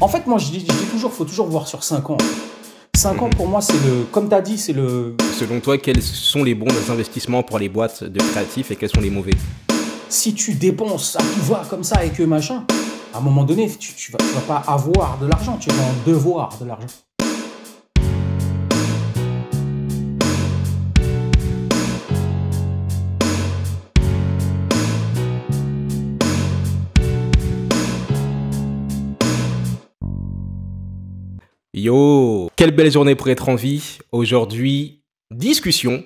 En fait, moi, je dis, toujours, faut toujours voir sur 5 ans. 5 ans pour moi, c'est le. Comme t'as dit, c'est le. Selon toi, quels sont les bons investissements pour les boîtes de créatifs et quels sont les mauvais Si tu dépenses à pouvoir comme ça et que machin, à un moment donné, tu, vas, vas, pas avoir de l'argent, tu vas en devoir de l'argent. Yo Quelle belle journée pour être en vie Aujourd'hui, discussion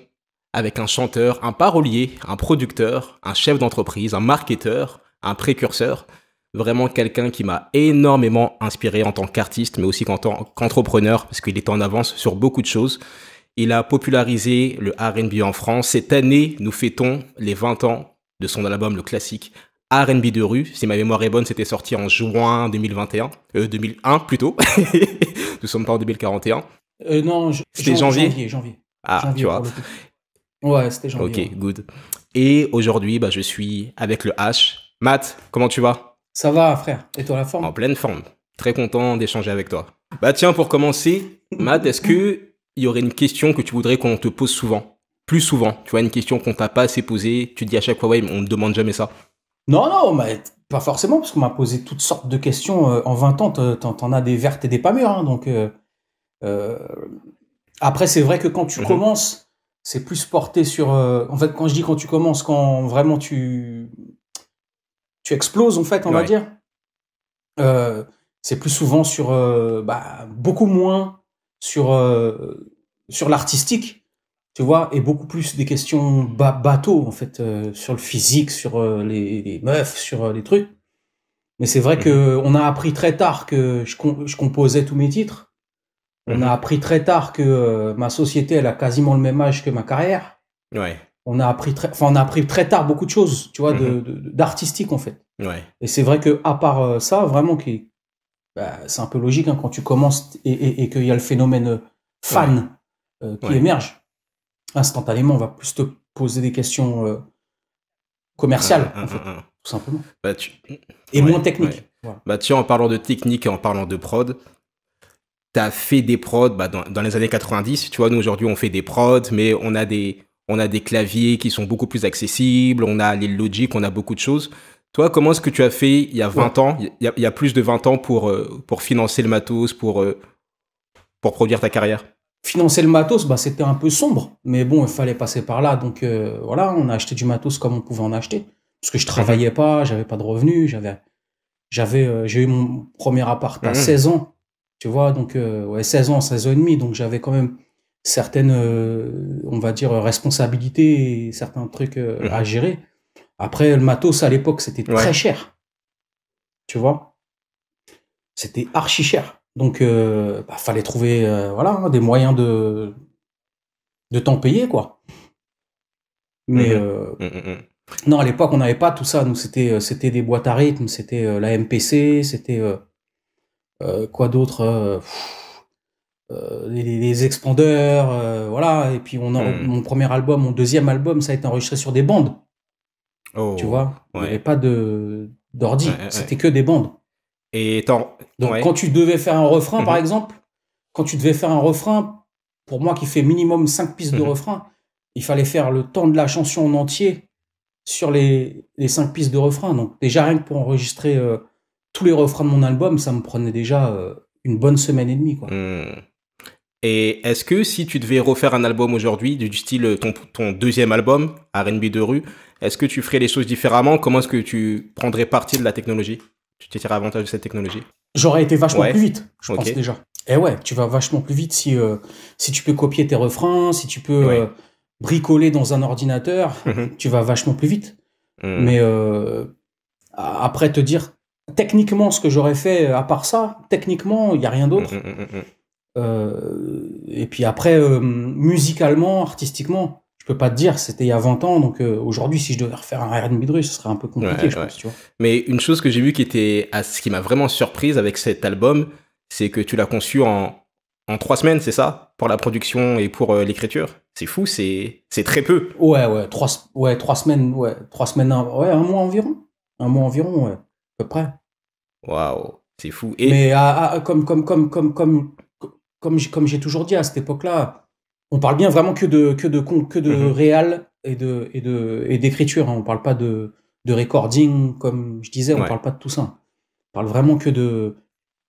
avec un chanteur, un parolier, un producteur, un chef d'entreprise, un marketeur, un précurseur. Vraiment quelqu'un qui m'a énormément inspiré en tant qu'artiste, mais aussi en tant qu'entrepreneur, parce qu'il est en avance sur beaucoup de choses. Il a popularisé le RB en France. Cette année, nous fêtons les 20 ans de son album, le classique R&B de rue. Si ma mémoire est bonne, c'était sorti en juin 2021, euh, 2001 plutôt. Nous sommes pas en 2041. Euh, non, c'était janvier. janvier, Ah, tu vois. Ouais, c'était janvier. Ok, good. Et aujourd'hui, bah, je suis avec le H. Matt, comment tu vas Ça va, frère. Et toi, la forme En pleine forme. Très content d'échanger avec toi. Bah tiens, pour commencer, Matt, est-ce que il y aurait une question que tu voudrais qu'on te pose souvent Plus souvent, tu vois, une question qu'on t'a pas assez posée. Tu dis à chaque fois, ouais, on ne demande jamais ça. Non, non, mais pas forcément, parce qu'on m'a posé toutes sortes de questions. Euh, en 20 ans, t'en, t'en as des vertes et des pas mûres. Hein, donc, euh, euh, après, c'est vrai que quand tu mhm. commences, c'est plus porté sur. en fait, quand je dis quand tu commences, quand vraiment tu tu exploses, en fait, on va dire. c'est plus souvent sur bah, beaucoup moins sur sur l'artistique tu vois, et beaucoup plus des questions bateau, en fait, euh, sur le physique, sur euh, les, meufs, sur euh, les trucs. Mais c'est vrai qu'on mmh. que on a appris très tard que je, je composais tous mes titres. On mmh. a appris très tard que ma société, elle a quasiment le même âge que ma carrière. Ouais. On a appris très, enfin, on a appris très tard beaucoup de choses, tu vois, mmh. d'artistique, en fait. Ouais. Et c'est vrai que, à part ça, vraiment, qui, bah, c'est un peu logique hein, quand tu commences et, qu'il y a le phénomène fan qui émerge instantanément, on va plus te poser des questions euh, commerciales, mmh, mmh, mmh, tout simplement. Bah, et moins techniques. Bah, en parlant de technique et en parlant de prod, tu as fait des prods bah, dans, les années 90. Tu vois, nous, aujourd'hui, on fait des prods, mais on a des, on a des claviers qui sont beaucoup plus accessibles, on a les logiques, on a beaucoup de choses. Toi, comment est-ce que tu as fait il y a 20 ans, il y a, plus de 20 ans pour, euh, pour financer le matos, pour, euh, pour produire ta carrière Financer le matos, bah, c'était un peu sombre, mais bon, il fallait passer par là. Donc euh, voilà, on a acheté du matos comme on pouvait en acheter. Parce que je travaillais pas, j'avais pas de revenus, j'avais, j'avais, euh, j'ai eu mon premier appart à 16 mhm. ans, tu vois, donc euh, ouais, 16 ans, 16 ans et demi, donc j'avais quand même certaines, on va dire, responsabilités certains trucs mhm. à gérer. Après, le matos à l'époque, c'était très cher, tu vois, c'était archi cher. Donc, il euh, bah, fallait trouver euh, voilà, hein, des moyens de, de t'en payer, quoi. Mais mhm. Euh, mhm, mhm. non, à l'époque, on n'avait pas tout ça. Nous, c'était, c'était des boîtes à rythme, c'était la MPC, c'était quoi d'autre les, expandeurs, voilà. Et puis, on mon premier album, mon deuxième album, ça a été enregistré sur des bandes. Oh, tu vois, il avait pas de, d'ordi, c'était que des bandes. Et Donc, quand tu devais faire un refrain, par mhm. exemple, quand tu devais faire un refrain, pour moi qui fait minimum 5 pistes de mhm. refrain, il fallait faire le temps de la chanson en entier sur les, les 5 pistes de refrain. Donc, déjà, rien que pour enregistrer euh, tous les refrains de mon album, ça me prenait déjà euh, une bonne semaine et demie. Mhm. Et est-ce que si tu devais refaire un album aujourd'hui, du style euh, ton, deuxième album, RB de rue, est-ce que tu ferais les choses différemment Comment est-ce que tu prendrais parti de la technologie tu t'es tiré avantage de cette technologie J'aurais été vachement plus vite, je pense déjà. Et eh ouais, tu vas vachement plus vite si, euh, si tu peux copier tes refrains, si tu peux euh, bricoler dans un ordinateur, mhm. tu vas vachement plus vite. Mm. Mais euh, après te dire, techniquement, ce que j'aurais fait, à part ça, techniquement, il n'y a rien d'autre. Mm, mm, et puis après, musicalement, artistiquement, je peux pas te dire, c'était il y a 20 ans, donc euh, aujourd'hui, si je devais refaire un Ryan ce serait un peu compliqué, je pense, Mais une chose que j'ai vue qui était, ah, ce qui m'a vraiment surprise avec cet album, c'est que tu l'as conçu en, en trois semaines, c'est ça Pour la production et pour euh, l'écriture C'est fou, c'est, c'est très peu. Ouais, ouais, trois, ouais, trois semaines, ouais, trois semaines, un, ouais, un mois environ. Un mois environ, à peu près. Waouh, c'est fou. Mais comme, ah, ah, comme, comme, comme, comme, comme, comme j'ai toujours dit à cette époque-là, on parle bien vraiment que de que de que de mhm. réal et de et de et d'écriture. On hein. On parle pas de de recording comme je disais. On ne parle pas de tout ça. On parle vraiment que de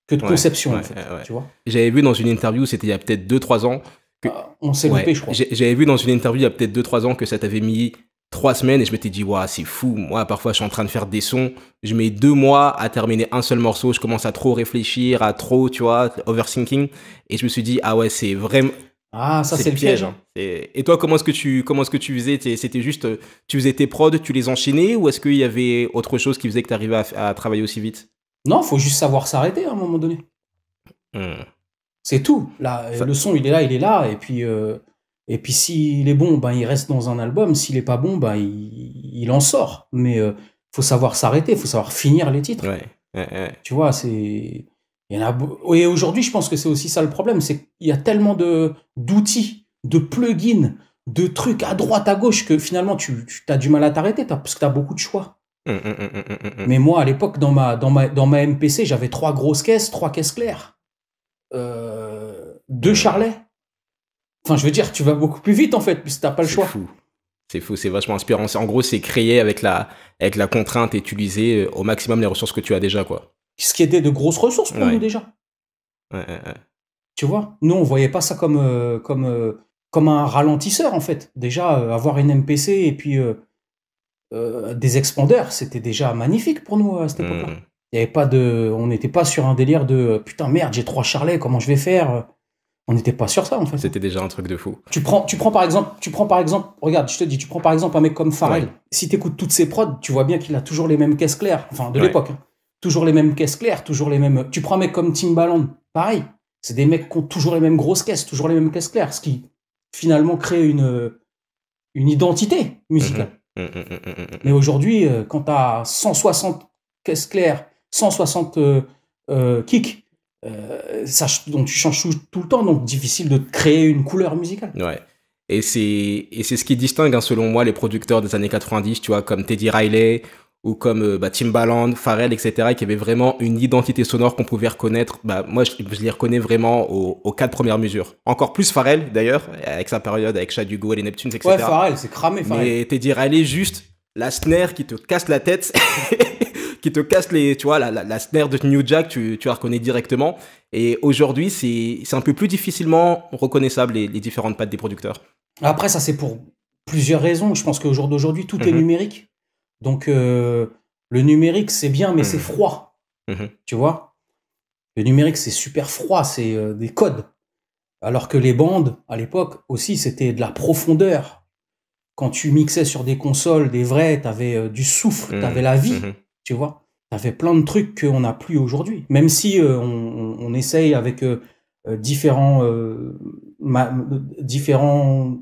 que de conception Tu vois. J'avais vu dans une interview, c'était il y a peut-être 2-3 ans. Que... Ah, on s'est loupé, je crois. J'avais vu dans une interview il y a peut-être 2-3 ans que ça t'avait mis 3 semaines et je m'étais dit, c'est fou. Moi, parfois, je suis en train de faire des sons. Je mets 2 mois à terminer un seul morceau. Je commence à trop réfléchir, à trop, tu vois, overthinking. Et je me suis dit, ah ouais, c'est vraiment, ah, ça c'est le piège. Hein. Et, toi, comment est-ce que tu comment est-ce que tu faisais C'était juste euh, tu faisais tes prods, tu les enchaînais, ou est-ce qu'il y avait autre chose qui faisait que tu arrivais à, travailler aussi vite Non, faut juste savoir s'arrêter hein, à un moment donné. Hmm. C'est tout. Là, le son, il est là, il est là, et puis euh, et puis s'il est bon, ben il reste dans un album. S'il est pas bon, ben il, en sort. Mais euh, faut savoir s'arrêter, faut savoir finir les titres. Tu vois, c'est et aujourd'hui, je pense que c'est aussi ça le problème, c'est qu'il y a tellement de, d'outils, de plugins, de trucs à droite, à gauche, que finalement, tu, tu as du mal à t'arrêter, parce que tu as beaucoup de choix. Hum, hum, hum, Mais moi, à l'époque, dans ma, dans, ma, dans ma MPC, j'avais trois grosses caisses, trois caisses claires, euh, deux charlets. Enfin, je veux dire, tu vas beaucoup plus vite, en fait, puisque t'as pas le choix. C'est fou, c'est vachement inspirant. En gros, c'est créer avec la, avec la contrainte et utiliser euh, au maximum les ressources que tu as déjà, quoi ce qui était de grosses ressources pour nous déjà. Ouais, tu vois, nous on voyait pas ça comme euh, comme euh, comme un ralentisseur en fait. Déjà euh, avoir une MPC et puis des expandeurs, c'était déjà magnifique pour nous à cette mmh. époque-là. Il y avait pas de, on n'était pas sur un délire de putain merde j'ai trois charlets comment je vais faire. On n'était pas sur ça en fait. C'était déjà un truc de fou. Tu prends, tu prends par exemple, tu prends par exemple, regarde, je te dis, tu prends par exemple un mec comme Pharrell. Si t'écoutes toutes ses prods, tu vois bien qu'il a toujours les mêmes caisses claires, enfin de l'époque. Hein toujours les mêmes caisses claires, toujours les mêmes. Tu prends un mec comme Timbaland, pareil. C'est des mecs qui ont toujours les mêmes grosses caisses, toujours les mêmes caisses claires, ce qui finalement crée une, une identité musicale. Mmh, mmh, mmh, Mais aujourd'hui, euh, quand as 160 caisses claires, 160 euh, euh, kicks, tu changes tout, le temps, donc difficile de créer une couleur musicale. Ouais. Et c'est, et c'est ce qui distingue, hein, selon moi, les producteurs des années 90, tu vois, comme Teddy Riley ou comme euh, bah, Timbaland, Pharrell, etc., qui avaient vraiment une identité sonore qu'on pouvait reconnaître. Bah, moi, je, les reconnais vraiment aux, aux, quatre premières mesures. Encore plus Pharrell, d'ailleurs, avec sa période avec Chad Hugo et les Neptunes, etc. Ouais, Pharrell, c'est cramé, Pharrell. Mais dire, allez, juste la snare qui te casse la tête, qui te casse les, tu vois, la, la, la snare de New Jack, tu, tu la reconnais directement. Et aujourd'hui, c'est un peu plus difficilement reconnaissable, les, les différentes pattes des producteurs. Après, ça, c'est pour plusieurs raisons. Je pense qu'au jour d'aujourd'hui, tout est mhm. numérique. Donc, euh, le numérique, c'est bien, mais c'est mhm. froid. Mhm. Tu vois Le numérique, c'est super froid, c'est euh, des codes. Alors que les bandes, à l'époque, aussi, c'était de la profondeur. Quand tu mixais sur des consoles, des vrais, t'avais avais euh, du souffle, mhm. t'avais la vie, tu vois T'avais plein de trucs qu'on n'a plus aujourd'hui. Même si on, essaye avec différents, différents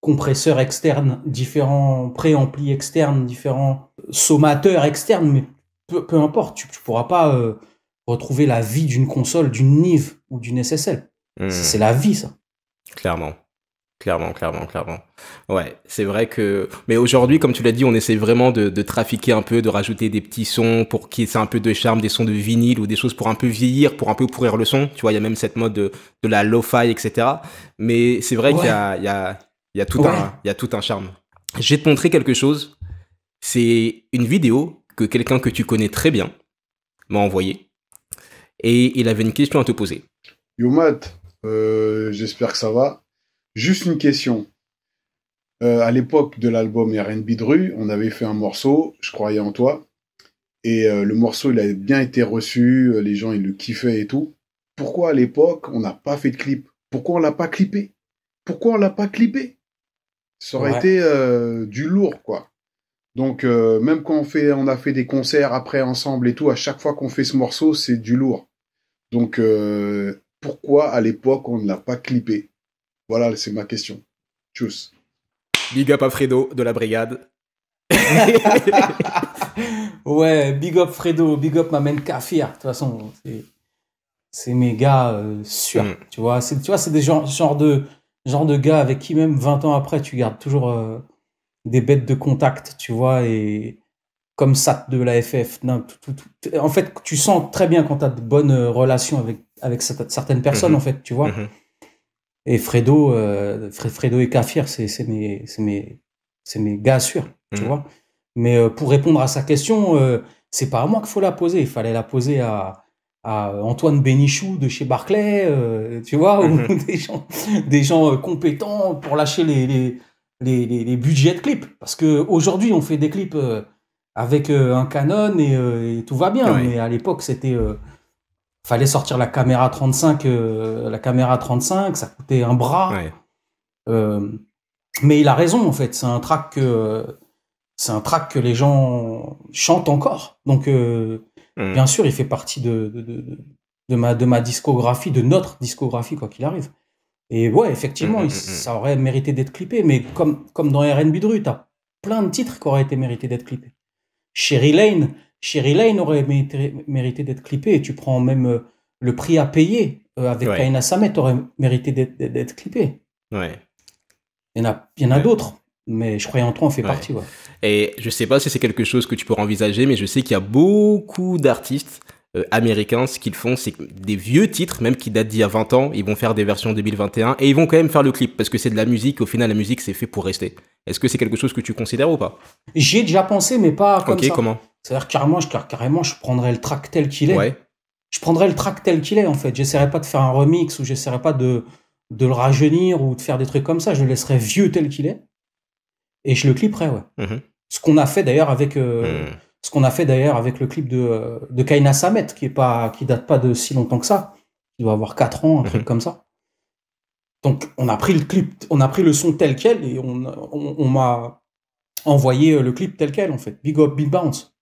compresseurs externes, différents préamplis externes, différents euh, sommateurs externes, mais peu, importe, tu ne pourras pas euh, retrouver la vie d'une console, d'une Nive ou d'une SSL. Hmm. C'est la vie, ça. Clairement. Clairement, clairement, clairement. Ouais, c'est vrai que. Mais aujourd'hui, comme tu l'as dit, on essaie vraiment de, trafiquer un peu, de rajouter des petits sons pour qu'il y un peu de charme, des sons de vinyle ou des choses pour un peu vieillir, pour un peu pourrir le son. Tu vois, il y a même cette mode de, de la lo-fi, etc. Mais c'est vrai qu'il y a il y a tout, un, il tout un charme. Je vais te montrer quelque chose. C'est une vidéo que quelqu'un que tu connais très bien m'a envoyée. Et il avait une question à te poser. Youmat, euh, j'espère que ça va. Juste une question. Euh, à l'époque de l'album R&B rue, on avait fait un morceau, Je croyais en toi. Et euh, le morceau, il a bien été reçu, les gens, ils le kiffaient et tout. Pourquoi à l'époque, on n'a pas fait de clip Pourquoi on l'a pas clippé Pourquoi on l'a pas clippé ça aurait été euh, du lourd, quoi. Donc euh, même quand on fait, on a fait des concerts après ensemble et tout, à chaque fois qu'on fait ce morceau, c'est du lourd. Donc euh, pourquoi à l'époque on ne l'a pas clippé Voilà, c'est ma question. Tchuss. Big up à Fredo de la brigade. ouais, big up Fredo, big up ma main Kafir. De toute façon, c'est mes gars mm. Tu vois, c'est des gens genre de genre de gars avec qui même 20 ans après, tu gardes toujours euh, des bêtes de contact, tu vois, et comme ça de la FF. En fait, tu sens très bien quand tu as de bonnes euh, relations avec, avec certaines personnes, mhm. en fait, tu vois. Mhm. Et Fredo, euh, Fredo et Kafir, c'est mes, gars sûrs, tu mhm. vois. Mais pour répondre à sa question, c'est pas à moi qu'il faut la poser. Il fallait la poser à, à Antoine Bénichou de chez Barclay, euh, tu vois, ou mhm. des gens, euh, compétents pour lâcher les, les, budgets de clips. Parce qu'aujourd'hui, on fait des clips euh, avec un Canon et, tout va bien. Mais à l'époque, c'était. fallait sortir la caméra 35, la caméra 35, ça coûtait un bras. mais il a raison, en fait. C'est un track c'est un track que les gens chantent encore. Donc, Mm. Bien sûr, il fait partie de, de, ma, de ma discographie, de notre discographie, quoi qu'il arrive. Et ouais, effectivement, mm, mm, ça aurait mérité d'être clippé, mais comme, comme dans RB Dru, t'as plein de titres qui auraient été mérités d'être clippés. Sherry Lane, Lane aurait mérité, d'être clippé, et tu prends même euh, le prix à payer euh, avec Kaina Samet aurait mérité d'être clippé. Il y en a, d'autres mais je croyais en toi, on fait partie. Et je sais pas si c'est quelque chose que tu pourrais envisager, mais je sais qu'il y a beaucoup d'artistes euh, américains, ce qu'ils font, c'est des vieux titres, même qui datent d'il y a 20 ans, ils vont faire des versions 2021 et ils vont quand même faire le clip parce que c'est de la musique. Au final, la musique, c'est fait pour rester. Est-ce que c'est quelque chose que tu considères ou pas J'ai déjà pensé, mais pas comme ça. comment C'est-à-dire carrément, je, carrément, je prendrais le track tel qu'il est. Ouais. Je prendrais le track tel qu'il est en fait. J'essaierai pas de faire un remix ou j'essaierais pas de de le rajeunir ou de faire des trucs comme ça. Je le laisserais vieux tel qu'il est et je le clipperai, ouais. Mhm. Ce qu'on a fait d'ailleurs avec. Euh, mhm. Ce avec le clip de, de Kaina Samet, qui est pas, qui date pas de si longtemps que ça. Il doit avoir 4 ans, un truc mhm. comme ça. Donc, on a pris le clip, on a pris le son tel quel et on, on m'a envoyé euh, le clip tel quel, en fait. Big up, big bounce.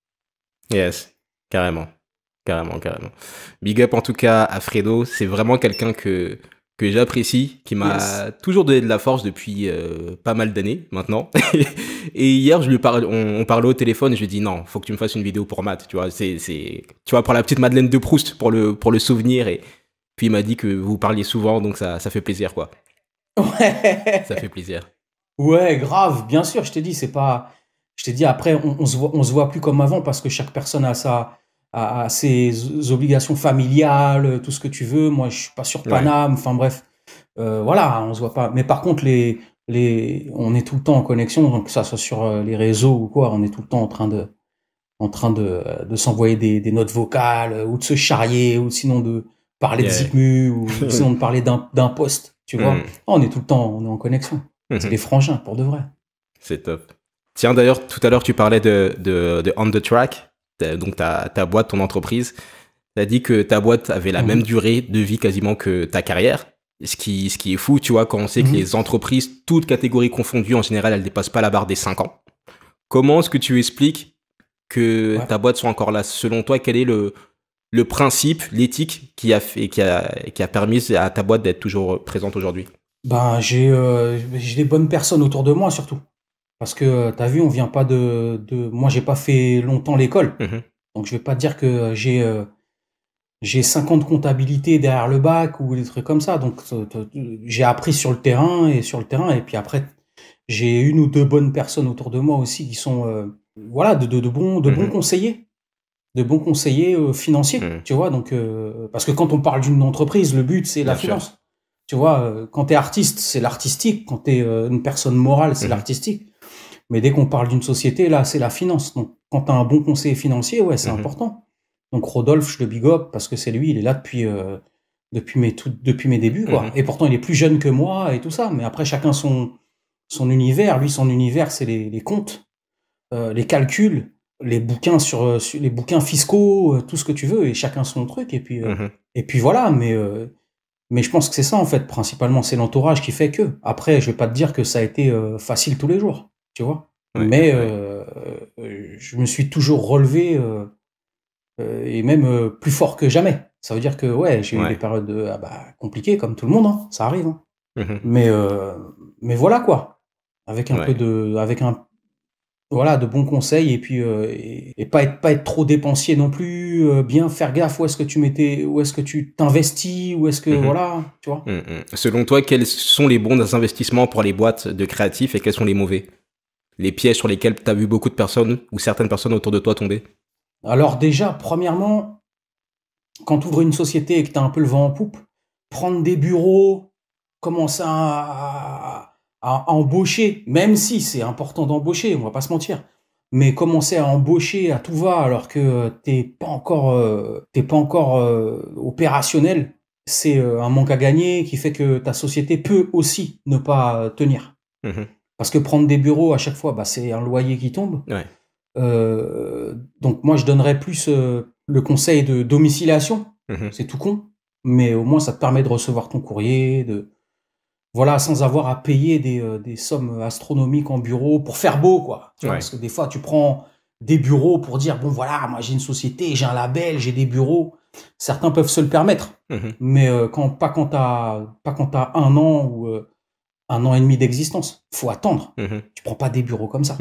Yes, carrément. Carrément, carrément. Big up, en tout cas, à Fredo. C'est vraiment quelqu'un que que j'apprécie, qui m'a toujours donné de la force depuis euh, pas mal d'années maintenant. et hier, je lui parle, on, parlait au téléphone et je lui dis non, faut que tu me fasses une vidéo pour Matt, tu vois, c'est, tu vois, pour la petite Madeleine de Proust, pour le, pour le souvenir. Et puis il m'a dit que vous parliez souvent, donc ça, ça fait plaisir, quoi. Ouais. Ça fait plaisir. Ouais, grave, bien sûr, je t'ai dit, c'est pas, je t'ai dit après, on, on se voit, on se voit plus comme avant parce que chaque personne a sa, à, ses obligations familiales, euh, tout ce que tu veux. Moi, je suis pas sur Paname. Enfin bref, euh, voilà, on se voit pas. Mais par contre, les, les, on est tout le temps en connexion, donc que ça soit sur euh, les réseaux ou quoi, on est tout le temps en train de, en train de, s'envoyer des, notes vocales ou de se charrier ou sinon de parler de Zikmu ou sinon de parler d'un poste. Tu vois, mm. on est tout le temps, on est en connexion. Mm-hmm. C'est des frangins pour de vrai. C'est top. Tiens, d'ailleurs, tout à l'heure, tu parlais de, de, de On the Track donc ta, boîte, ton entreprise, as dit que ta boîte avait la mhm. même durée de vie quasiment que ta carrière. Ce qui, ce qui est fou, tu vois, quand on sait que mhm. les entreprises, toutes catégories confondues, en général, elles ne dépassent pas la barre des 5 ans. Comment est-ce que tu expliques que ta boîte soit encore là Selon toi, quel est le, le principe, l'éthique qui a, fait, qui, a, permis à ta boîte d'être toujours présente aujourd'hui ben, J'ai euh, des bonnes personnes autour de moi, surtout. Parce que euh, t'as vu, on vient pas de. de... Moi, j'ai pas fait longtemps l'école. Mhm. Donc, je vais pas dire que j'ai euh, j'ai 50 comptabilités derrière le bac ou des trucs comme ça. Donc, j'ai appris sur le terrain et sur le terrain. Et puis après, j'ai une ou deux bonnes personnes autour de moi aussi qui sont euh, voilà, de, bons, de mhm. conseillers de bons conseillers financiers, mhm. tu vois. Donc, parce que quand on parle d'une entreprise, le but, c'est la finance. Tu vois, quand t'es artiste, c'est l'artistique. Quand t'es une personne morale, c'est l'artistique. Mais dès qu'on parle d'une société, là, c'est la finance. Donc, quand tu as un bon conseiller financier, ouais, c'est mhm. important. Donc, Rodolphe, je le big up parce que c'est lui, il est là depuis, euh, depuis, mes, depuis mes débuts. Quoi. Mhm. Et pourtant, il est plus jeune que moi et tout ça. Mais après, chacun son, son univers. Lui, son univers, c'est les, comptes, euh, les calculs, les bouquins, sur, euh, les bouquins fiscaux, tout ce que tu veux. Et chacun son truc. Et puis, mhm. et puis voilà. Mais. Mais je pense que c'est ça, en fait, principalement. C'est l'entourage qui fait que. Après, je vais pas te dire que ça a été facile tous les jours tu vois. Mais euh, euh, je me suis toujours relevé euh, et même plus fort que jamais. Ça veut dire que ouais, j'ai eu des périodes ah bah, compliquées comme tout le monde, hein, ça arrive. Hein. Mmh mais mais voilà quoi, avec un peu de, avec un voilà de bons conseils et puis pas être pas être trop dépensier non plus, bien faire gaffe où est-ce que tu mettais, où est-ce que tu t'investis, où est-ce que mmh voilà, tu vois. Mmh Selon toi, quels sont les bons investissements pour les boîtes de créatifs et quels sont les mauvais les pièges sur lesquels tu as vu beaucoup de personnes ou certaines personnes autour de toi tomber Alors déjà, premièrement, quand tu ouvres une société et que tu as un peu le vent en poupe, prendre des bureaux, commencer à, embaucher, même si c'est important d'embaucher, on va pas se mentir, mais commencer à embaucher à tout va alors que t'es pas encore, euh, t'es pas encore euh, opérationnel, c'est euh, un manque à gagner qui fait que ta société peut aussi ne pas tenir. Mhm. Parce que prendre des bureaux à chaque fois, bah, c'est un loyer qui tombe. Euh, donc moi, je donnerais plus euh, le conseil de domiciliation. Mhm. C'est tout con, mais au moins ça te permet de recevoir ton courrier, de voilà, sans avoir à payer des, euh, sommes astronomiques en bureau pour faire beau, quoi. Tu parce que des fois, tu prends des bureaux pour dire bon voilà, moi j'ai une société, j'ai un label, j'ai des bureaux. Certains peuvent se le permettre, mhm. mais quand pas quand t'as pas as un an ou un an et demi d'existence. faut attendre. Tu mhm. Tu prends pas des bureaux comme ça.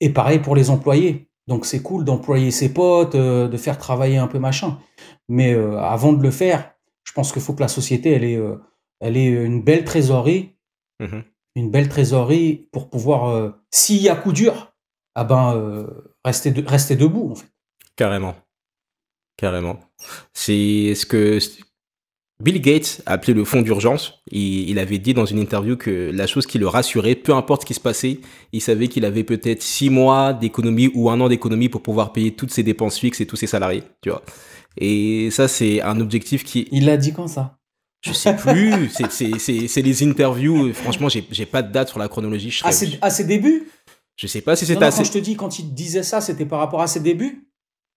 Et pareil pour les employés. Donc c'est cool d'employer ses potes, euh, de faire travailler un peu machin. Mais euh, avant de le faire, je pense qu'il faut que la société, elle ait, euh, elle est une belle trésorerie. Mhm. Une belle trésorerie pour pouvoir, s'il y a coup dur, ah ben, rester, de, rester debout en Carrément. Carrément. C'est ce que Bill Gates a appelé le fonds d'urgence il avait dit dans une interview que la chose qui le rassurait, peu importe ce qui se passait, il savait qu'il avait peut-être six mois d'économie ou un an d'économie pour pouvoir payer toutes ses dépenses fixes et tous ses salariés, tu vois. Et ça, c'est un objectif qui... Il l'a dit quand ça je sais plus, c'est les interviews. Franchement, j'ai pas de date sur la chronologie. à, ses, débuts Je sais pas si c'était assez. Quand je te dis, quand il disait ça, c'était par rapport à ses débuts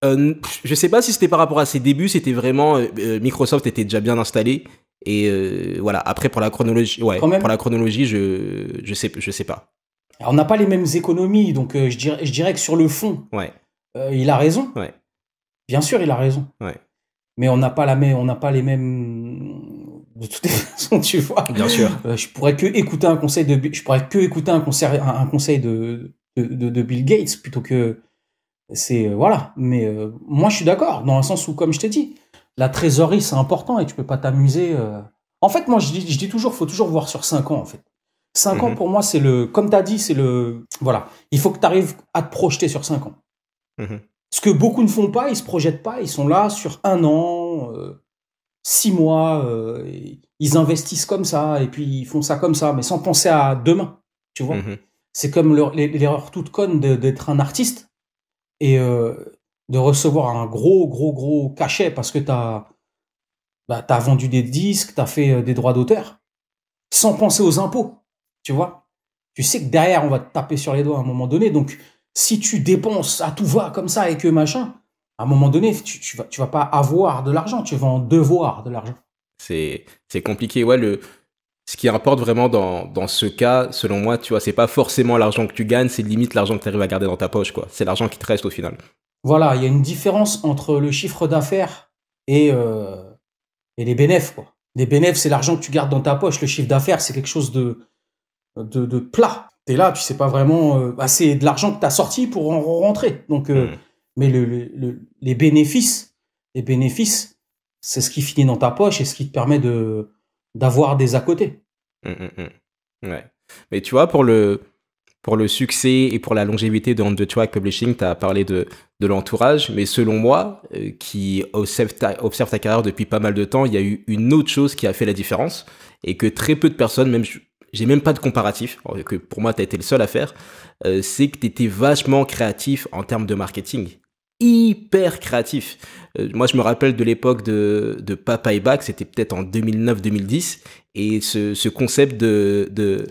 euh, je sais pas si c'était par rapport à ses débuts, c'était vraiment euh, euh, Microsoft était déjà bien installé et voilà. Après pour la chronologie, ouais, pour la chronologie, je je sais je sais pas. on n'a pas les mêmes économies, donc je dirais je dirais que sur le fond, ouais. il a raison. Bien sûr, il a raison. Mais on n'a pas la on n'a pas les mêmes de toutes les façons, tu vois. Bien sûr. je pourrais que écouter un conseil de, je pourrais que écouter un un, conseil de, de Bill Gates plutôt que c'est euh, voilà. Mais euh, moi, je suis d'accord dans le sens où, comme je t'ai dit, la trésorerie c'est important et tu peux pas t'amuser. Euh. En fait, moi, je dis, je dis toujours, faut toujours voir sur cinq ans en fait. cinq ans mhm. pour moi, c'est le, comme tu as dit, c'est le, voilà, il faut que tu arrives à te projeter sur cinq ans. Mhm. Ce que beaucoup ne font pas, ils se projettent pas, ils sont là sur un an, six mois, ils investissent comme ça et puis ils font ça comme ça, mais sans penser à demain, tu vois. Mhm. C'est comme l'erreur toute conne d'être un artiste et euh, de recevoir un gros, gros, gros cachet parce que tu as, bah, vendu des disques, tu as fait euh, des droits d'auteur, sans penser aux impôts, tu vois. Tu sais que derrière, on va te taper sur les doigts à un moment donné. Donc, si tu dépenses à tout va comme ça et que machin, à un moment donné, tu, vas, tu vas pas avoir de l'argent, tu vas en devoir de l'argent. C'est compliqué. Ouais, le, ce qui importe vraiment dans, ce cas, selon moi, tu vois, c'est pas forcément l'argent que tu gagnes, c'est limite l'argent que tu arrives à garder dans ta poche, quoi. C'est l'argent qui te reste au final. Voilà, il y a une différence entre le chiffre d'affaires et, euh, et les bénéfices, quoi. Les bénéfices, c'est l'argent que tu gardes dans ta poche. Le chiffre d'affaires, c'est quelque chose de, de, plat. Tu là, tu sais pas vraiment. Euh, bah, c'est de l'argent que tu as sorti pour en rentrer. Donc, euh, hmm. Mais les bénéfices, les bénéfices, c'est ce qui finit dans ta poche et ce qui te permet de d'avoir des à côté. Hum, hum, hum. Ouais. Mais tu vois, pour le, pour le succès et pour la longévité de The Track Publishing, tu as parlé de, de l'entourage, mais selon moi, euh, qui observe ta, observe ta, carrière depuis pas mal de temps, il y a eu une autre chose qui a fait la différence et que très peu de personnes, même j'ai même pas de comparatif, que pour moi tu as été le seul à faire, euh, c'est que tu étais vachement créatif en termes de marketing hyper créatif. Euh, moi, je me rappelle de l'époque de, de Papa et Back, c'était peut-être en 2009-2010, et ce, concept de, de,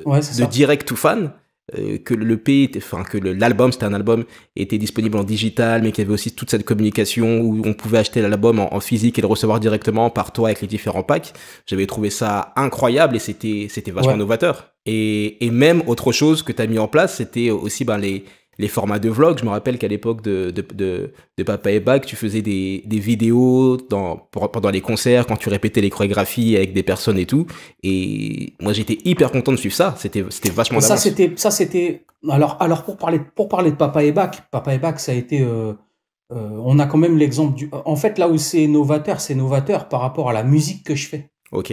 direct to fan, euh, que le P, enfin que l'album, c'était un album, était disponible en digital, mais qu'il y avait aussi toute cette communication où on pouvait acheter l'album en, physique et le recevoir directement par toi avec les différents packs. J'avais trouvé ça incroyable et c'était c'était vachement novateur. Et, même autre chose que tu as mis en place, c'était aussi ben, les les formats de vlog. Je me rappelle qu'à l'époque de, Papa et Bac, tu faisais des, vidéos dans, pendant les concerts, quand tu répétais les chorégraphies avec des personnes et tout. Et moi, j'étais hyper content de suivre ça. C'était, c'était vachement Ça, c'était, ça, c'était, alors, alors, pour parler, pour parler de Papa et Bac, Papa et Bac, ça a été, euh, euh, on a quand même l'exemple du, en fait, là où c'est novateur, c'est novateur par rapport à la musique que je fais. Ok.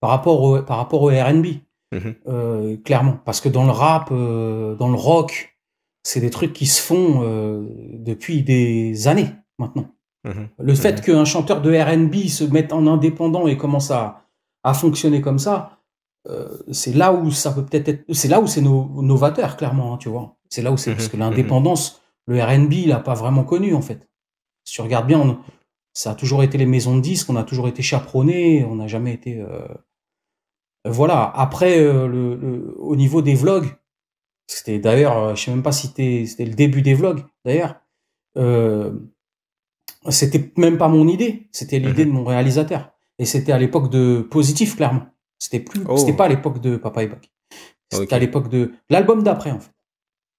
Par rapport par rapport au R&B. Mhm. Euh, clairement, parce que dans le rap, euh, dans le rock, c'est des trucs qui se font euh, depuis des années maintenant. Mhm. Le fait qu'un chanteur de RB se mette en indépendant et commence à, à fonctionner comme ça, c'est là où ça peut peut-être c'est là où c'est nos novateur clairement, hein, tu vois. C'est là où c'est mhm. parce que l'indépendance, le R&B, il n'a pas vraiment connu en fait. Si tu regardes bien, ça a toujours été les maisons de disques, on a toujours été chaperonné, on n'a jamais été voilà, après, euh, le, au niveau des vlogs, c'était d'ailleurs, euh, je sais même pas si c'était le début des vlogs, d'ailleurs, euh, c'était même pas mon idée, c'était mhm. l'idée de mon réalisateur. Et c'était à l'époque de Positif, clairement. C'était plus, oh. c'était pas à l'époque de Papa et Bac. C'était à l'époque de l'album d'après, en fait.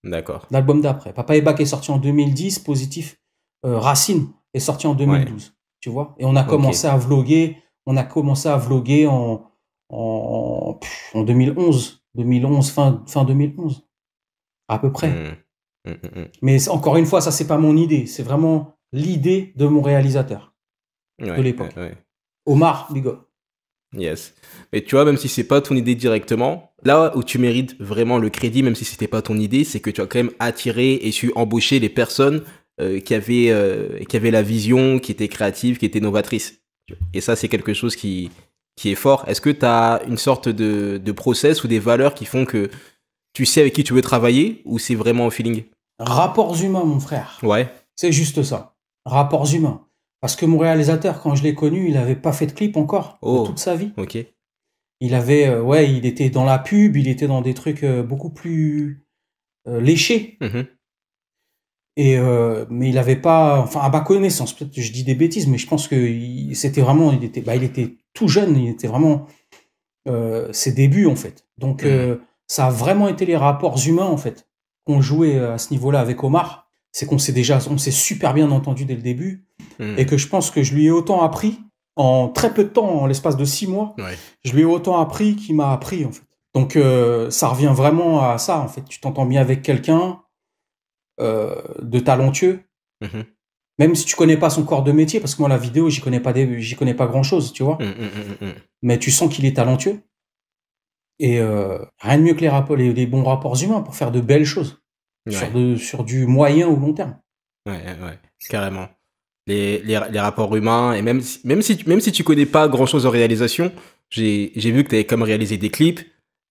D'accord. L'album d'après. Papa et Bac est sorti en 2010, Positif, Racine est sorti en 2012. Tu vois? Et on a commencé à vloguer, on a commencé à vloguer en, en, 2011, 2011 fin, fin 2011, à peu près. Mmh. Mmh, mmh, Mais encore une fois, ça, c'est pas mon idée, c'est vraiment l'idée de mon réalisateur de l'époque. Omar Bigot. Yes. Mais tu vois, même si c'est pas ton idée directement, là où tu mérites vraiment le crédit, même si c'était pas ton idée, c'est que tu as quand même attiré et su embaucher les personnes euh, qui, avaient, euh, qui avaient la vision, qui étaient créatives, qui étaient novatrices. Et ça, c'est quelque chose qui, qui est fort. Est-ce que tu as une sorte de, de, process ou des valeurs qui font que tu sais avec qui tu veux travailler ou c'est vraiment au feeling Rapports humains, mon frère. Ouais. C'est juste ça. Rapports humains. Parce que mon réalisateur, quand je l'ai connu, il n'avait pas fait de clip encore oh. toute sa vie. Ok. Il avait, euh, ouais, il était dans la pub, il était dans des trucs euh, beaucoup plus euh, léchés. Mhm. Et mais il n'avait pas, enfin à ma connaissance, peut-être je dis des bêtises, mais je pense que c'était vraiment, il était, bah, il était tout jeune, il était vraiment euh, ses débuts en fait. Donc mhm. euh, ça a vraiment été les rapports humains en fait qu'on jouait euh, à ce niveau-là avec Omar. C'est qu'on s'est déjà, on s'est super bien entendu dès le début mhm. et que je pense que je lui ai autant appris en très peu de temps, en l'espace de six mois, je lui ai autant appris qu'il m'a appris en fait. Donc ça revient vraiment à ça en fait. Tu t'entends bien avec quelqu'un de talentueux. Mhm. Même si tu connais pas son corps de métier, parce que moi, la vidéo, j'y connais pas j'y connais pas grand chose, tu vois. Mm, mm, mm, Mais tu sens qu'il est talentueux. Et euh, rien de mieux que les, rapports, et des bons rapports humains pour faire de belles choses. Sur, du moyen ou long terme. Ouais, ouais, carrément. Les, les, rapports humains, et même si, même, si, même si tu connais pas grand chose en réalisation, j'ai vu que tu avais comme réalisé des clips,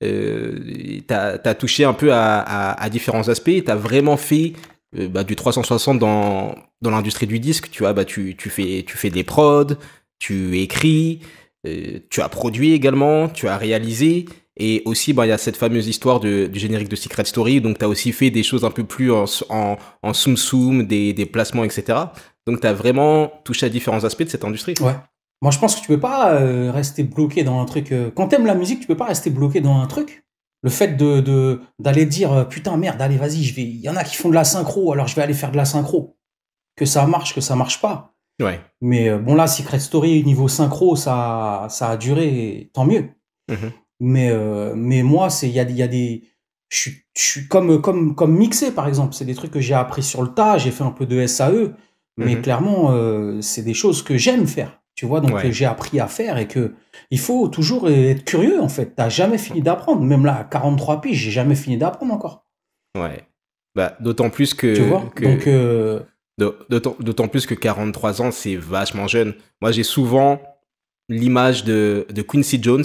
euh, tu as, touché un peu à, à différents aspects, tu as vraiment fait euh, bah, du 360 dans, l'industrie du disque, tu vois, bah, tu, fais, tu fais des prods, tu écris, euh, tu as produit également, tu as réalisé. Et aussi, bah, il y a cette fameuse histoire du générique de Secret Story. Donc, tu as aussi fait des choses un peu plus en, en, en soum des, des, placements, etc. Donc, tu as vraiment touché à différents aspects de cette industrie. Ouais. Moi, je pense que tu peux pas euh, rester bloqué dans un truc. Quand tu aimes la musique, tu peux pas rester bloqué dans un truc le fait de d'aller dire euh, putain merde allez vas-y je vais il y en a qui font de la synchro alors je vais aller faire de la synchro que ça marche que ça marche pas mais euh, bon là Secret Story niveau synchro ça ça a duré tant mieux mm-hmm. mais euh, mais moi c'est il y a, y a des je suis comme comme comme mixé par exemple c'est des trucs que j'ai appris sur le tas j'ai fait un peu de SAE mais mm-hmm. clairement c'est des choses que j'aime faire tu vois, donc j'ai appris à faire et que il faut toujours être curieux en fait. T'as jamais fini d'apprendre. Même là, à 43 piges, j'ai jamais fini d'apprendre encore. Ouais. Bah, d'autant plus que. Tu vois, donc. Euh, d'autant plus que 43 ans, c'est vachement jeune. Moi, j'ai souvent l'image de, de, Quincy Jones,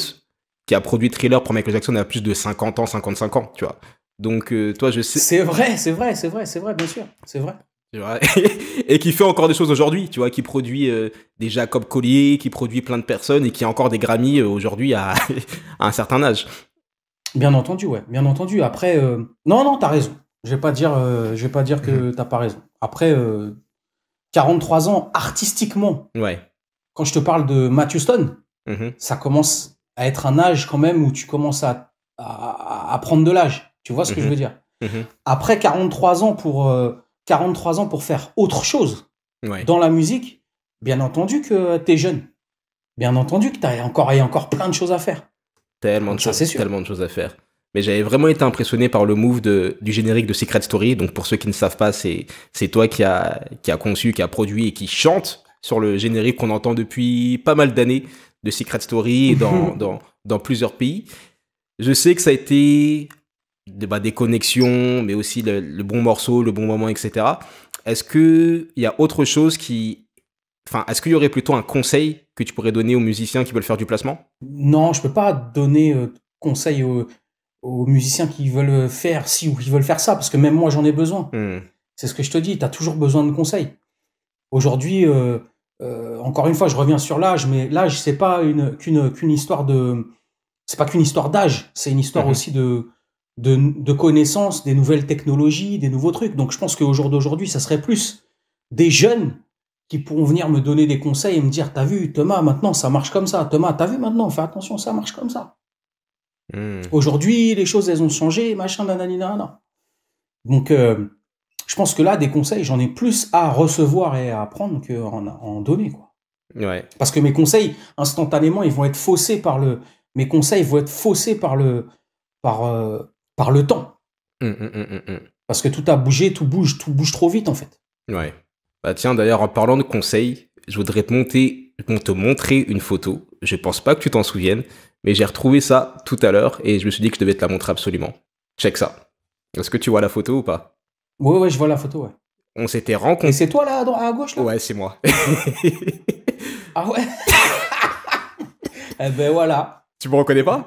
qui a produit Thriller pour Michael Jackson à plus de 50 ans, 55 ans, tu vois. Donc, euh, toi, je sais. C'est vrai, c'est vrai, c'est vrai, c'est vrai, bien sûr, c'est vrai. et qui fait encore des choses aujourd'hui, tu vois, qui produit euh, des Jacob Collier, qui produit plein de personnes et qui a encore des Grammy euh, aujourd'hui à, un certain âge. Bien entendu, ouais, bien entendu. Après, euh, non, non, t'as raison. Je vais pas dire, je vais pas dire que mhm. t'as pas raison. Après, 43 ans artistiquement. Ouais. Quand je te parle de Matthew Stone, mhm. ça commence à être un âge quand même où tu commences à, à, prendre de l'âge. Tu vois ce que je mhm. veux dire? Après 43 ans pour 43 ans pour faire autre chose dans la musique, bien entendu que tu es jeune. Bien entendu que tu as encore, et encore plein de choses à faire. Tellement de, choses, tellement de choses à faire. Mais j'avais vraiment été impressionné par le move du générique de Secret Story. Donc pour ceux qui ne savent pas, c'est, toi qui a, qui a conçu, qui a produit et qui chante sur le générique qu'on entend depuis pas mal d'années de Secret Story dans, dans, dans plusieurs pays. Je sais que ça a été des, bah, des connexions, mais aussi le, bon morceau, le bon moment, etc. Est-ce qu'il y a autre chose qui... Enfin, est-ce qu'il y aurait plutôt un conseil que tu pourrais donner aux musiciens qui veulent faire du placement Non, je ne peux pas donner euh, conseil aux, musiciens qui veulent faire ci ou qui veulent faire ça, parce que même moi, j'en ai besoin. Hmm. C'est ce que je te dis, tu as toujours besoin de conseils. Aujourd'hui, euh, euh, encore une fois, je reviens sur l'âge, mais l'âge, c'est pas qu'une histoire de... C'est pas qu'une histoire d'âge, c'est une histoire mhm. aussi de de, connaissances des nouvelles technologies, des nouveaux trucs. Donc je pense qu'au jour d'aujourd'hui, ça serait plus des jeunes qui pourront venir me donner des conseils et me dire T'as vu, Thomas, maintenant ça marche comme ça. Thomas, t'as vu maintenant, fais attention, ça marche comme ça. Hmm. Aujourd'hui, les choses, elles ont changé, machin, nanana. Donc, euh, je pense que là, des conseils, j'en ai plus à recevoir et à apprendre que en, donner. Quoi. Parce que mes conseils, instantanément, ils vont être faussés par le. Mes conseils vont être faussés par le. Par, euh, par le temps. Hum, hum, hum, Parce que tout a bougé, tout bouge, tout bouge trop vite en fait. Ouais. Bah tiens, d'ailleurs, en parlant de conseils, je voudrais te, monter, te montrer une photo. Je pense pas que tu t'en souviennes, mais j'ai retrouvé ça tout à l'heure et je me suis dit que je devais te la montrer absolument. Check ça. Est-ce que tu vois la photo ou pas Ouais, ouais, je vois la photo, ouais. On s'était rencontrés. Et c'est toi là, à gauche là Ouais, c'est moi. ah ouais Eh ben voilà. Tu me reconnais pas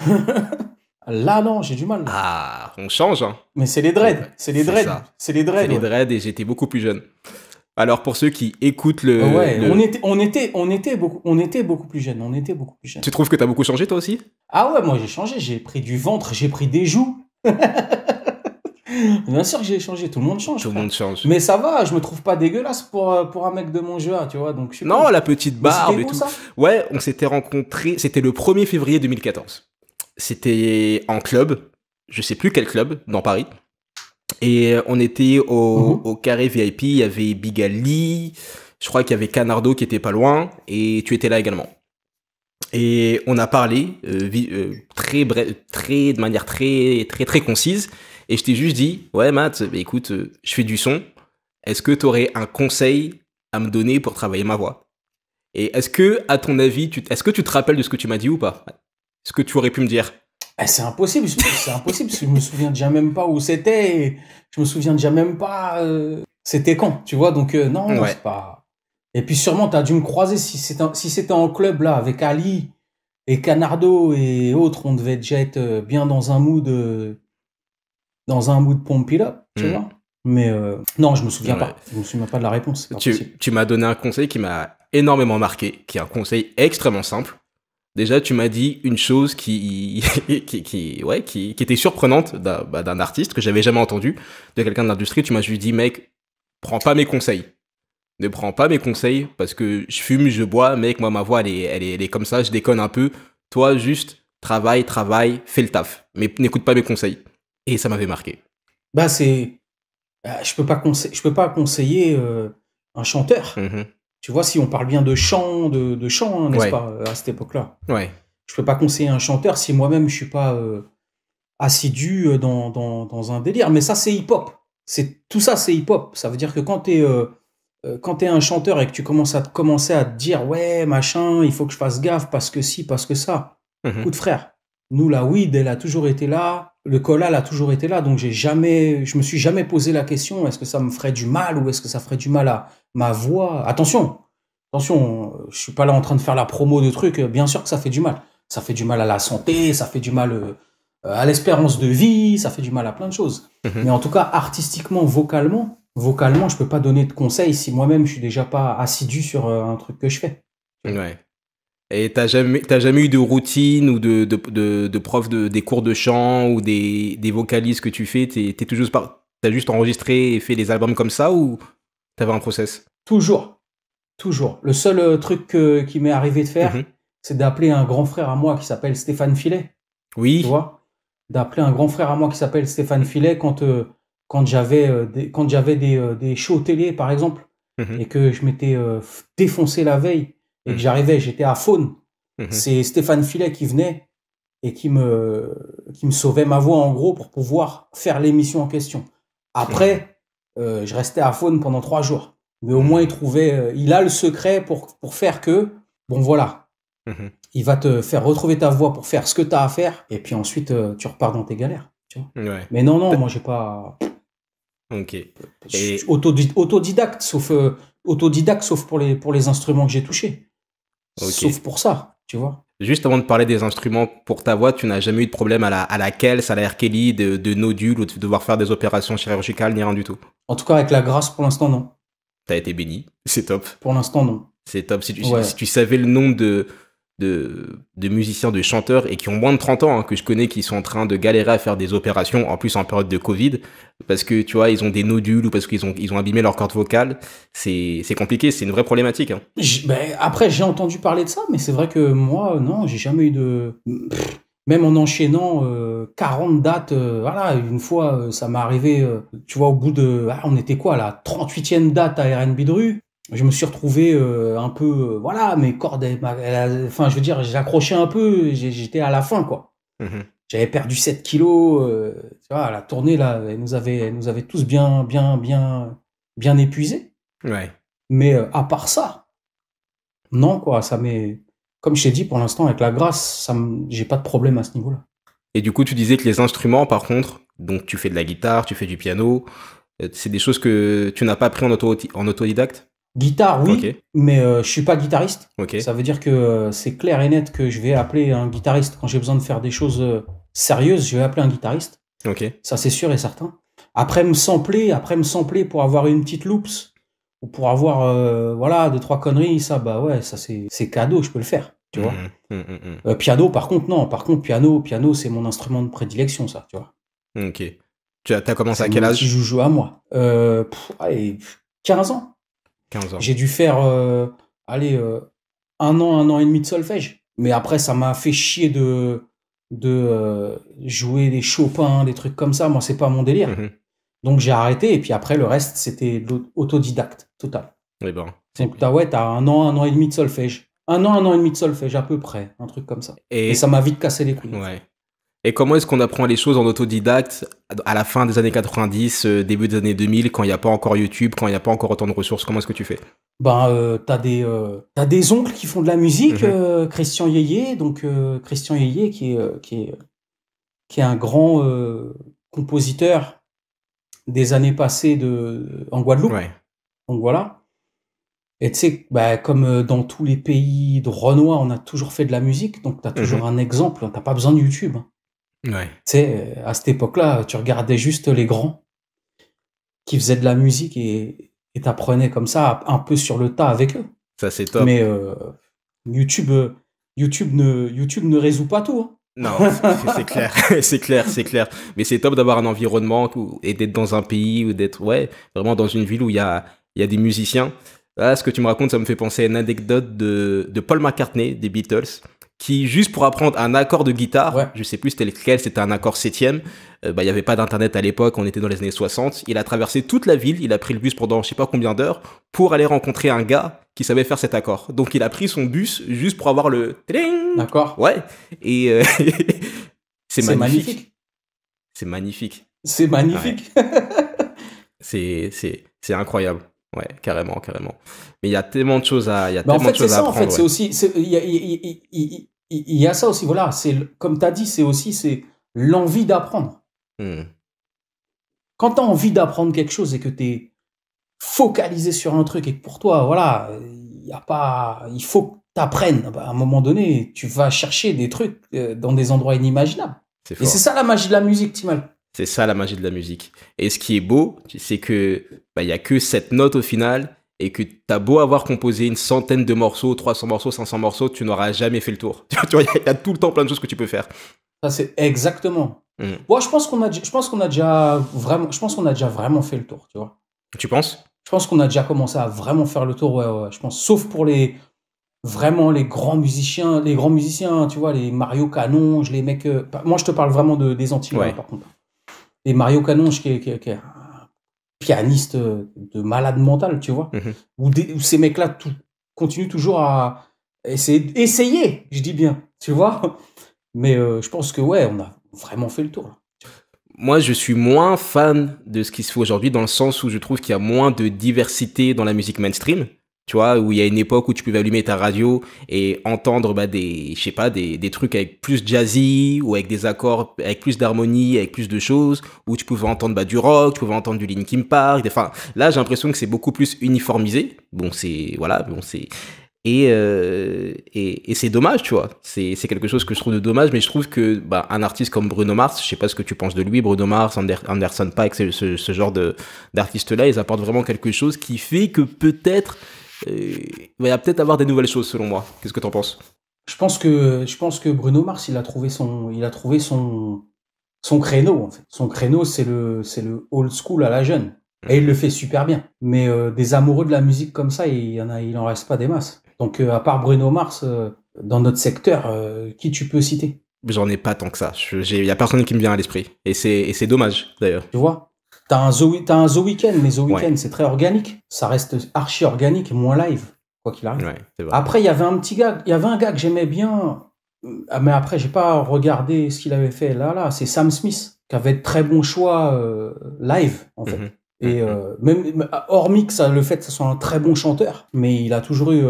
Là, non, j'ai du mal. Ah, on change. Hein. Mais c'est les dreads. c'est les dreads. C'est les dreads. C'est les dreads et j'étais beaucoup plus jeune. Alors pour ceux qui écoutent le, ouais, on était on était on était beaucoup on était beaucoup plus jeune, on était beaucoup plus jeune. Tu trouves que t'as beaucoup changé toi aussi Ah ouais, moi j'ai changé, j'ai pris du ventre, j'ai pris des joues. Bien sûr que j'ai changé, tout le monde change. Tout le monde change. Mais ça va, je me trouve pas dégueulasse pour euh, pour un mec de mon jeu, tu vois. Donc Non, la petite barbe et tout. Ça ouais, on s'était rencontrés, c'était le 1er février 2014. C'était en club, je sais plus quel club, dans Paris. Et euh, on était au, mhm. carré VIP, il y avait Bigali, je crois qu'il y avait Canardo qui était pas loin, et tu étais là également. Et on a parlé euh, euh, très, très, de manière très, très, très concise. Et je t'ai juste dit, ouais, Matt, bah, écoute, je fais du son. Est-ce que tu aurais un conseil à me donner pour travailler ma voix Et est-ce que, à ton avis, est-ce que tu te rappelles de ce que tu m'as dit ou pas ce que tu aurais pu me dire eh, C'est impossible, c'est impossible, parce que je me souviens déjà même pas où c'était, je me souviens déjà même pas euh, c'était quand, tu vois, donc euh, non, c'est pas... Et puis sûrement, tu as dû me croiser si c'était en club, là, avec Ali et Canardo et autres, on devait déjà être euh, bien dans un mood, dans un mood pompila, tu hmm. vois. Mais non, je me souviens pas. Je me souviens pas de la réponse. tu m'as donné un conseil qui m'a énormément marqué, qui est un conseil extrêmement simple Déjà, tu m'as dit une chose qui, ouais, qui, était surprenante bah, d'un artiste que j'avais jamais entendu, de quelqu'un de l'industrie. Tu m'as juste dit, mec, prends pas mes conseils. Ne prends pas mes conseils parce que je fume, je bois, mec, moi, ma voix, elle est, comme ça, je déconne un peu. Toi, juste, travaille, travaille, fais le taf. Mais n'écoute pas mes conseils. Et ça m'avait marqué. Bah, euh, Je peux pas, conseiller, je peux pas conseiller un chanteur. Mm-hmm. Tu vois, si on parle bien de chant, de, chant, hein, n'est-ce pas, euh, à cette époque-là. Ouais. Je peux pas conseiller un chanteur si moi-même je suis pas euh, assidu euh, dans, dans, un délire. Mais ça, c'est hip-hop. C'est tout ça, c'est hip-hop. Ça veut dire que quand tu es un chanteur et que tu commences à te commencer à dire ouais machin, il faut que je fasse gaffe parce que si, parce que ça. Mhm. Coup de frère. Nous, la weed, elle a toujours été là. Le elle a toujours été là. Donc, j'ai jamais, je me suis jamais posé la question est-ce que ça me ferait du mal ou est-ce que ça ferait du mal à, ma voix. Attention, attention, je suis pas là en train de faire la promo de trucs. Bien sûr que ça fait du mal. Ça fait du mal à la santé, ça fait du mal euh, à l'espérance de vie, ça fait du mal à plein de choses. Mhm. Mais en tout cas, artistiquement, vocalement, vocalement, je peux pas donner de conseils si moi-même je suis déjà pas assidu sur euh, un truc que je fais. Ouais. Et t'as jamais, jamais eu de routine ou de, prof de, des cours de chant ou des, vocalistes que tu fais T'es, toujours t'as juste enregistré et fait des albums comme ça ou T'avais un process Toujours. Toujours. Le seul euh, truc qui m'est arrivé de faire, mhm. c'est d'appeler un grand frère à moi qui s'appelle Stéphane Filet. Oui. Tu vois D'appeler un grand frère à moi qui s'appelle Stéphane Filet quand, euh, quand j'avais euh, des, quand j'avais des, télé, par exemple, mhm. et que je m'étais défoncé la veille et que mhm. j'arrivais, j'étais à faune. C'est Stéphane Filet qui venait et qui me, qui me sauvait ma voix, en gros, pour pouvoir faire l'émission en question. Après euh, je restais à faune pendant trois jours. Mais au moins, il trouvait, euh, il a le secret pour, faire que, bon voilà, mhm. il va te faire retrouver ta voix pour faire ce que tu as à faire, et puis ensuite, euh, tu repars dans tes galères. Mais non, non, moi, j'ai pas. Ok. autodidacte, sauf, autodidacte, sauf pour les, pour les instruments que j'ai touchés. Sauf pour ça, tu vois. Juste avant de parler des instruments pour ta voix, tu n'as jamais eu de problème à la, à Kels, à la Kelly, de, nodules ou de devoir faire des opérations chirurgicales, ni rien du tout En tout cas, avec la grâce, pour l'instant, non. T'as été béni, c'est top. Pour l'instant, non. C'est top. Si tu, si tu savais le nom de, de, de, musiciens, de chanteurs et qui ont moins de 30 ans, hein, que je connais, qui sont en train de galérer à faire des opérations, en plus en période de Covid, parce que tu vois, ils ont des nodules ou parce qu'ils ont, ils ont abîmé leur corde vocale. C'est compliqué, c'est une vraie problématique. Hein. Ben, après, j'ai entendu parler de ça, mais c'est vrai que moi, non, j'ai jamais eu de. même en enchaînant 40 euh, dates, euh, voilà, une fois, euh, ça m'est arrivé, tu vois, au bout de. Ah, on était quoi la 38e date à RNB de rue je me suis retrouvé euh, un peu, euh, voilà, mes cordes, enfin, je veux dire, j'accrochais un peu, j'étais à la fin, quoi. Mm-hmm. J'avais perdu 7 kilos, euh, tu vois, la tournée, là, elle nous avait, nous avait tous bien, bien, bien, bien épuisés. Mais à part ça, non, quoi, ça m'est, comme je t'ai dit, pour l'instant, avec la grâce, ça j'ai pas de problème à ce niveau-là. Et du coup, tu disais que les instruments, par contre, donc tu fais de la guitare, tu fais du piano, c'est des choses que tu n'as pas appris en autodidacte Guitare, oui, mais je euh, je suis pas guitariste. Ça veut dire que euh, c'est clair et net que je vais appeler un guitariste quand j'ai besoin de faire des choses euh, sérieuses. Je vais appeler un guitariste. Ça, c'est sûr et certain. Après me sampler, après me sampler pour avoir une petite loops ou pour avoir voilà deux trois conneries, ça bah ouais, ça c'est cadeau, je peux le faire. Tu vois. Mmh, mmh, mmh, piano, par contre non. Par contre piano, piano c'est mon instrument de prédilection, ça. Tu vois. Ok. Tu as, commencé à quel âge Je joue à moi. 15 ans ans. J'ai dû faire, euh, allez, euh, un an, un an et demi de solfège. Mais après, ça m'a fait chier de, de euh, jouer des Chopin, des trucs comme ça. Moi, c'est pas mon délire. Mhm. Donc, j'ai arrêté. Et puis après, le reste, c'était autodidacte, total. Et eh ben. Donc, ouais, as un an, un an et demi de solfège. Un an, un an et demi de solfège, à peu près. Un truc comme ça. Et, ça m'a vite cassé les couilles. Ouais. Et comment est-ce qu'on apprend les choses en autodidacte à la fin des années 90, euh, début des années 2000, quand il n'y a pas encore YouTube, quand il n'y a pas encore autant de ressources Comment est-ce que tu fais Ben, euh, t'as des, euh, as des oncles qui font de la musique, mhm. Christian Yeye, donc Christian Yeye qui est, qui qui est un grand compositeur des années passées de, en Guadeloupe. Donc voilà. Et tu sais, bah, comme dans tous les pays de Renoir, on a toujours fait de la musique, donc tu as toujours mhm. un exemple, t'as pas besoin de YouTube. Hein. Tu C'est euh, à cette époque-là, tu regardais juste les grands qui faisaient de la musique et t'apprenais comme ça un peu sur le tas avec eux. Ça c'est top. Mais euh, YouTube, euh, YouTube ne YouTube ne résout pas tout. Hein. Non, c'est clair, c'est clair, c'est clair. Mais c'est top d'avoir un environnement et d'être dans un pays ou d'être ouais vraiment dans une ville où il y a des musiciens. Là, ce que tu me racontes, ça me fait penser à une anecdote de, de Paul McCartney des Beatles qui juste pour apprendre un accord de guitare, je sais plus tel lequel, c'était un accord septième. Euh, bah, il n'y y avait pas d'internet à l'époque, on était dans les années 60. Il a traversé toute la ville, il a pris le bus pendant je sais pas combien d'heures pour aller rencontrer un gars qui savait faire cet accord. Donc il a pris son bus juste pour avoir le D'accord. Ouais. Et euh, c'est magnifique. C'est magnifique. C'est magnifique. c'est c'est incroyable. Ouais, carrément, carrément. Mais il y a tellement de choses à, il y a bah, tellement de choses En fait, c'est aussi, il il y a ça aussi, voilà, c'est comme tu as dit, c'est aussi c'est l'envie d'apprendre. Hmm. Quand tu as envie d'apprendre quelque chose et que tu es focalisé sur un truc et que pour toi, voilà, il a pas, il faut que tu apprennes, bah, à un moment donné, tu vas chercher des trucs euh, dans des endroits inimaginables. Et c'est ça la magie de la musique, Timal. C'est ça la magie de la musique. Et ce qui est beau, c'est que n'y bah, a que cette note au final et que as beau avoir composé une centaine de morceaux, 300 morceaux, 500 morceaux, tu n'auras jamais fait le tour. tu vois, il y, a tout le temps plein de choses que tu peux faire. Ça c'est exactement. Mm. Moi, je pense qu'on a, je pense qu'on a déjà vraiment, je pense qu'on a déjà vraiment fait le tour, tu vois. Tu penses Je pense qu'on a déjà commencé à vraiment faire le tour, je pense. Sauf pour les vraiment les grands musiciens, les grands musiciens, tu vois, les Mario Canonge, les mecs. Euh, moi, je te parle vraiment de, des Antilles, hein, par contre. Les Mario Canonge qui, pianiste euh, de malade mental, tu vois, mhm. ou ces mecs-là tout, continuent toujours à essayer, je dis bien, tu vois. Mais euh, je pense que ouais, on a vraiment fait le tour. Moi, je suis moins fan de ce qui se fait aujourd'hui dans le sens où je trouve qu'il y a moins de diversité dans la musique mainstream. Tu vois, où il y a une époque où tu pouvais allumer ta radio et entendre bah, des, je sais pas, des, des, trucs avec plus jazzy ou avec des accords, avec plus d'harmonie, avec plus de choses, où tu pouvais entendre bah, du rock, tu pouvais entendre du Linkin Park. Enfin, là, j'ai l'impression que c'est beaucoup plus uniformisé. Bon, c'est voilà, bon c'est et, euh, et, c'est dommage, tu vois. C'est quelque chose que je trouve de dommage, mais je trouve que bah, un artiste comme Bruno Mars, je sais pas ce que tu penses de lui, Bruno Mars, Anderson Paak, ce, ce genre d'artistes-là, ils apportent vraiment quelque chose qui fait que peut-être il va peut-être avoir des nouvelles choses selon moi. Qu'est-ce que tu en penses je pense, que, je pense que Bruno Mars, il a trouvé son, il a trouvé son, son créneau. Son créneau, c'est le, c'est le old school à la jeune. Hmm. Et il le fait super bien. Mais euh, des amoureux de la musique comme ça, il, y en, a, il en reste pas des masses. Donc, euh, à part Bruno Mars, euh, dans notre secteur, qui tu peux citer J'en ai pas tant que ça. Il y a personne qui me vient à l'esprit. Et c'est, et c'est dommage, d'ailleurs. Tu vois T'as un The, as un weekend, mais The weekend c'est très organique. Ça reste archi organique, moins live, quoi qu'il arrive. après, il y avait un petit gars, il y avait un gars que j'aimais bien, euh, mais après, j'ai pas regardé ce qu'il avait fait là, là. C'est Sam Smith, qui avait de très bons choix euh, live, en fait. Mhm. Et mhm. Euh, même, hormis que hein, ça, le fait que ce soit un très bon chanteur, mais il a toujours eu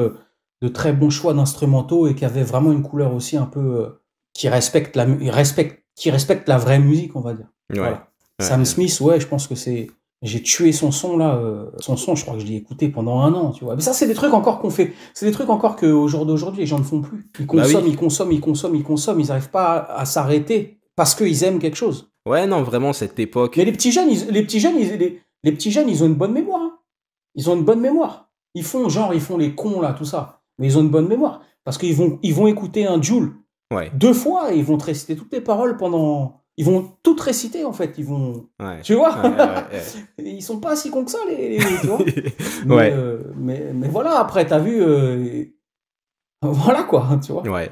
de très bons choix d'instrumentaux et qui avait vraiment une couleur aussi un peu qui respecte la, respecte, qui respecte la vraie musique, on va dire. Ouais. Sam Smith, ouais, je pense que c'est. J'ai tué son son là, euh, son son, je crois que je l'ai écouté pendant un an, tu vois. Mais ça, c'est des trucs encore qu'on fait, c'est des trucs encore que jour d'aujourd'hui les gens ne font plus. Ils bah consomment, ils consomment, ils consomment, ils consomment, ils n'arrivent pas à, s'arrêter parce qu'ils aiment quelque chose. Ouais, non, vraiment cette époque. Mais les petits jeunes, ils, les petits jeunes, ils, les, petits jeunes, ils ont une bonne mémoire. Hein. Ils ont une bonne mémoire. Ils font genre, ils font les cons là, tout ça. Mais ils ont une bonne mémoire parce qu'ils vont, ils vont écouter un Joule deux fois et ils vont te réciter toutes les paroles pendant ils vont tout réciter en fait. Ils vont, tu vois, ils sont pas si cons que ça les. Euh, mais, mais, voilà, après t'as vu, euh, voilà quoi, tu vois. Ouais.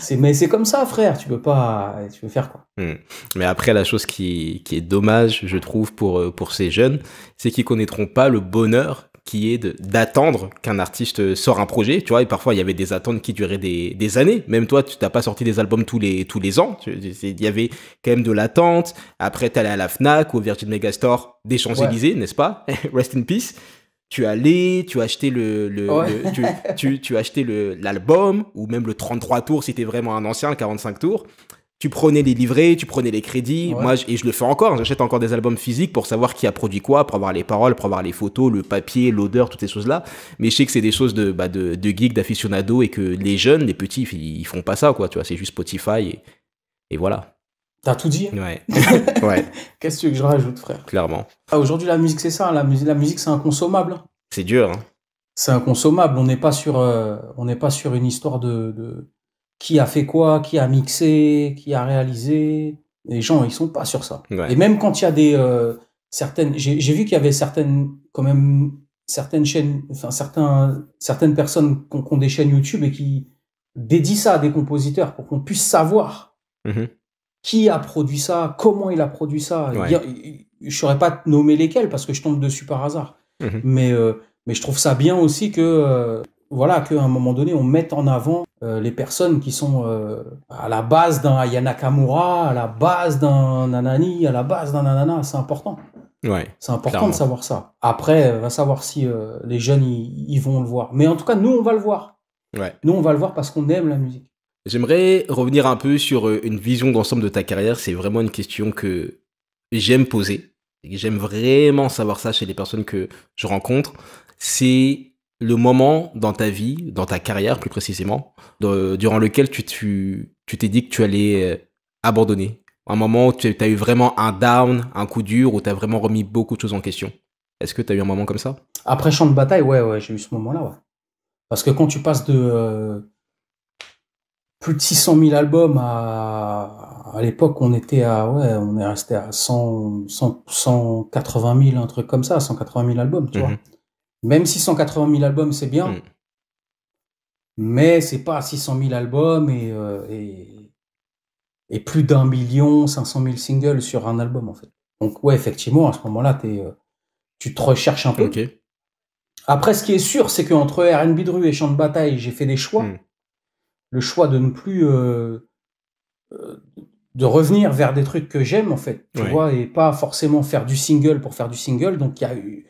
C'est, mais c'est comme ça, frère. Tu peux pas, tu peux faire quoi. Hmm. Mais après, la chose qui, qui, est dommage, je trouve, pour euh, pour ces jeunes, c'est qu'ils connaîtront pas le bonheur qui est d'attendre qu'un artiste sort un projet, tu vois, et parfois il y avait des attentes qui duraient des, années, même toi, tu n'as pas sorti des albums tous les, tous les ans, il y avait quand même de l'attente, après tu allais à la FNAC ou au Virgin Megastore des Champs-Élysées, n'est-ce pas Rest in peace tu allais, tu achetais le, le, tu, tu, acheté l'album ou même le 33 tours si t'es vraiment un ancien, le 45 tours tu prenais les livrets, tu prenais les crédits. Moi, et je le fais encore, hein. j'achète encore des albums physiques pour savoir qui a produit quoi, pour avoir les paroles, pour avoir les photos, le papier, l'odeur, toutes ces choses-là. Mais je sais que c'est des choses de, geeks, bah, de, de et que les jeunes, les petits, ils, font pas ça, quoi. Tu vois, c'est juste Spotify, et, voilà. T'as tout dit Ouais. Qu'est-ce que je rajoute, frère Clairement. Ah, aujourd'hui, la musique, c'est ça. Hein. La, musique, c'est inconsommable. Hein. C'est dur. C'est inconsommable. On n'est pas, sur, euh, pas sur une histoire de qui a fait quoi, qui a mixé, qui a réalisé. Les gens, ils sont pas sur ça. Et même quand il y a des euh, certaines, j'ai vu qu'il y avait certaines quand même certaines chaînes, enfin certains, certaines personnes qui ont, des chaînes YouTube et qui dédient ça à des compositeurs pour qu'on puisse savoir mm-hmm. qui a produit ça, comment il a produit ça. je saurais pas nommer lesquels parce que je tombe dessus par hasard. Mm-hmm. Mais, euh, mais je trouve ça bien aussi que euh, voilà qu'à un moment donné, on mette en avant euh, les personnes qui sont euh, à la base d'un Yanakamura, à la base d'un Nanani, à la base d'un Nanana, c'est important. Ouais, c'est important de savoir ça. Après, euh, va savoir si les jeunes ils vont le voir. Mais en tout cas, nous, on va le voir. Nous, on va le voir parce qu'on aime la musique. J'aimerais revenir un peu sur une vision d'ensemble de ta carrière. C'est vraiment une question que j'aime poser. J'aime vraiment savoir ça chez les personnes que je rencontre. C'est le moment dans ta vie, dans ta carrière plus précisément, durant lequel tu t'es tu, dit que tu allais euh, abandonner Un moment où tu as eu vraiment un down, un coup dur, où tu as vraiment remis beaucoup de choses en question Est-ce que tu as eu un moment comme ça Après champ de bataille, ouais, ouais, j'ai eu ce moment-là, Parce que quand tu passes de euh, plus de 600 000 albums à. À l'époque, on était à. Ouais, on est resté à 100, 180 000, un truc comme ça, 180 000 albums, tu vois. Mhm. Même 680 000 albums, c'est bien. Mm. Mais c'est pas 600 000 albums euh, et, et, plus d'un million 500 000 singles sur un album, en fait. Donc, ouais, effectivement, à ce moment-là, euh, tu te recherches un peu. Après, ce qui est sûr, c'est qu'entre R&B rue et Champ de Bataille, j'ai fait des choix. Mm. Le choix de ne plus... Euh, de revenir vers des trucs que j'aime en fait, tu vois, et pas forcément faire du single pour faire du single. Donc il y a eu,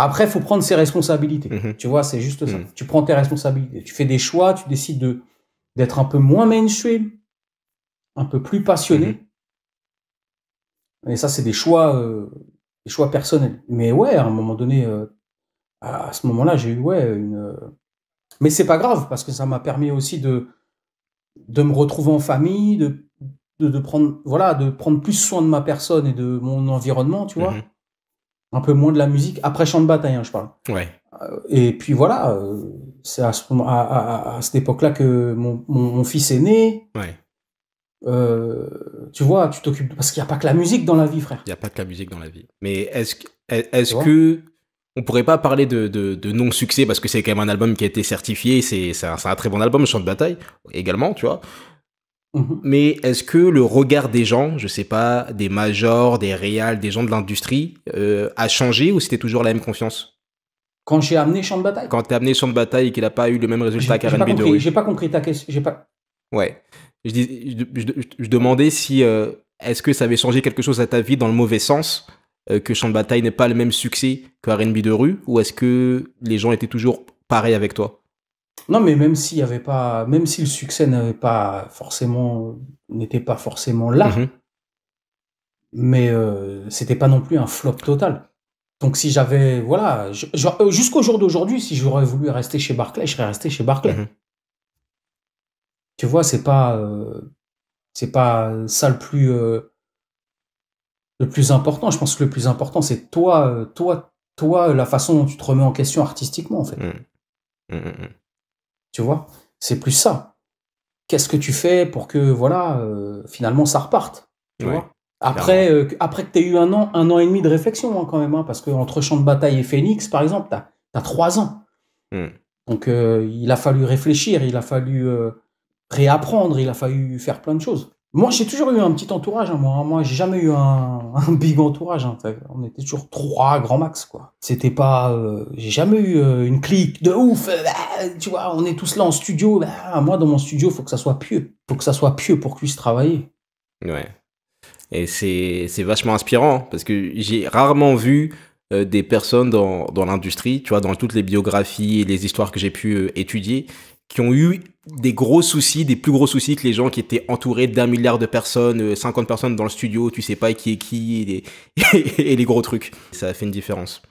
après, il faut prendre ses responsabilités. Mhm. Tu vois, c'est juste ça. Mhm. Tu prends tes responsabilités. Tu fais des choix, tu décides de d'être un peu moins mainstream, un peu plus passionné. Mhm. Et ça, c'est des choix, euh, des choix personnels. Mais ouais, à un moment donné, euh, à ce moment-là, j'ai eu ouais une. Euh, mais c'est pas grave parce que ça m'a permis aussi de de me retrouver en famille, de, de, prendre voilà, de prendre plus soin de ma personne et de mon environnement, tu vois un peu moins de la musique, après Chant de bataille, hein, je parle. Ouais. Euh, et puis voilà, euh, c'est à, ce, à, cette époque-là que mon, fils est né. Euh, tu vois, tu t'occupes. Parce qu'il n'y a pas que la musique dans la vie, frère. Il n'y a pas que la musique dans la vie. Mais est-ce est-ce que on pourrait pas parler de, non-succès parce que c'est quand même un album qui a été certifié, c'est un, un, très bon album, Champ de bataille également, tu vois. Mmh. Mais est-ce que le regard des gens, je sais pas, des majors, des réals, des gens de l'industrie, euh, a changé ou c'était toujours la même confiance Quand j'ai amené champ de bataille. Quand t'as amené champ de bataille et qu'il n'a pas eu le même résultat rue. J'ai pas compris ta question. J'ai pas. Ouais. Je, demandais si euh, est-ce que ça avait changé quelque chose à ta vie dans le mauvais sens euh, que champ de bataille n'ait pas le même succès de rue, ou est-ce que les gens étaient toujours pareils avec toi non, mais même s'il y avait pas, même si le succès n'avait pas forcément, n'était pas forcément là, mhm. mais euh, c'était pas non plus un flop total. Donc si j'avais, voilà, euh, jusqu'au jour d'aujourd'hui, si j'aurais voulu rester chez Barclay, je serais resté chez Barclay. Mhm. Tu vois, c'est pas, euh, c'est pas ça le plus, le plus important. Je pense que le plus important, c'est toi, toi, toi, la façon dont tu te remets en question artistiquement, en fait. Mhm. Tu vois C'est plus ça. Qu'est-ce que tu fais pour que, voilà, euh, finalement, ça reparte tu vois euh, après, que tu aies eu un an, un an et demi de réflexion, hein, quand même, hein, parce qu'entre Champ de Bataille et Phoenix, par exemple, tu as, trois ans. Hmm. Donc, euh, il a fallu réfléchir, il a fallu réapprendre, il a fallu faire plein de choses. Moi, j'ai toujours eu un petit entourage. Hein, moi, hein. moi j'ai jamais eu un, big entourage. Hein. on était toujours trois grands max, quoi. C'était pas, euh, j'ai jamais eu euh, une clique de ouf. Euh, bah, tu vois, on est tous là en studio. Bah, moi, dans mon studio, il faut que ça soit pieux. Faut que ça soit pieux pour que puisse travailler. Ouais. Et c'est vachement inspirant parce que j'ai rarement vu des personnes dans, dans l'industrie, tu vois, dans toutes les biographies et les histoires que j'ai pu étudier, qui ont eu des gros soucis, des plus gros soucis que les gens qui étaient entourés d'un milliard de personnes, 50 euh, personnes dans le studio, tu sais pas qui est qui, et les, gros trucs. Ça a fait une différence.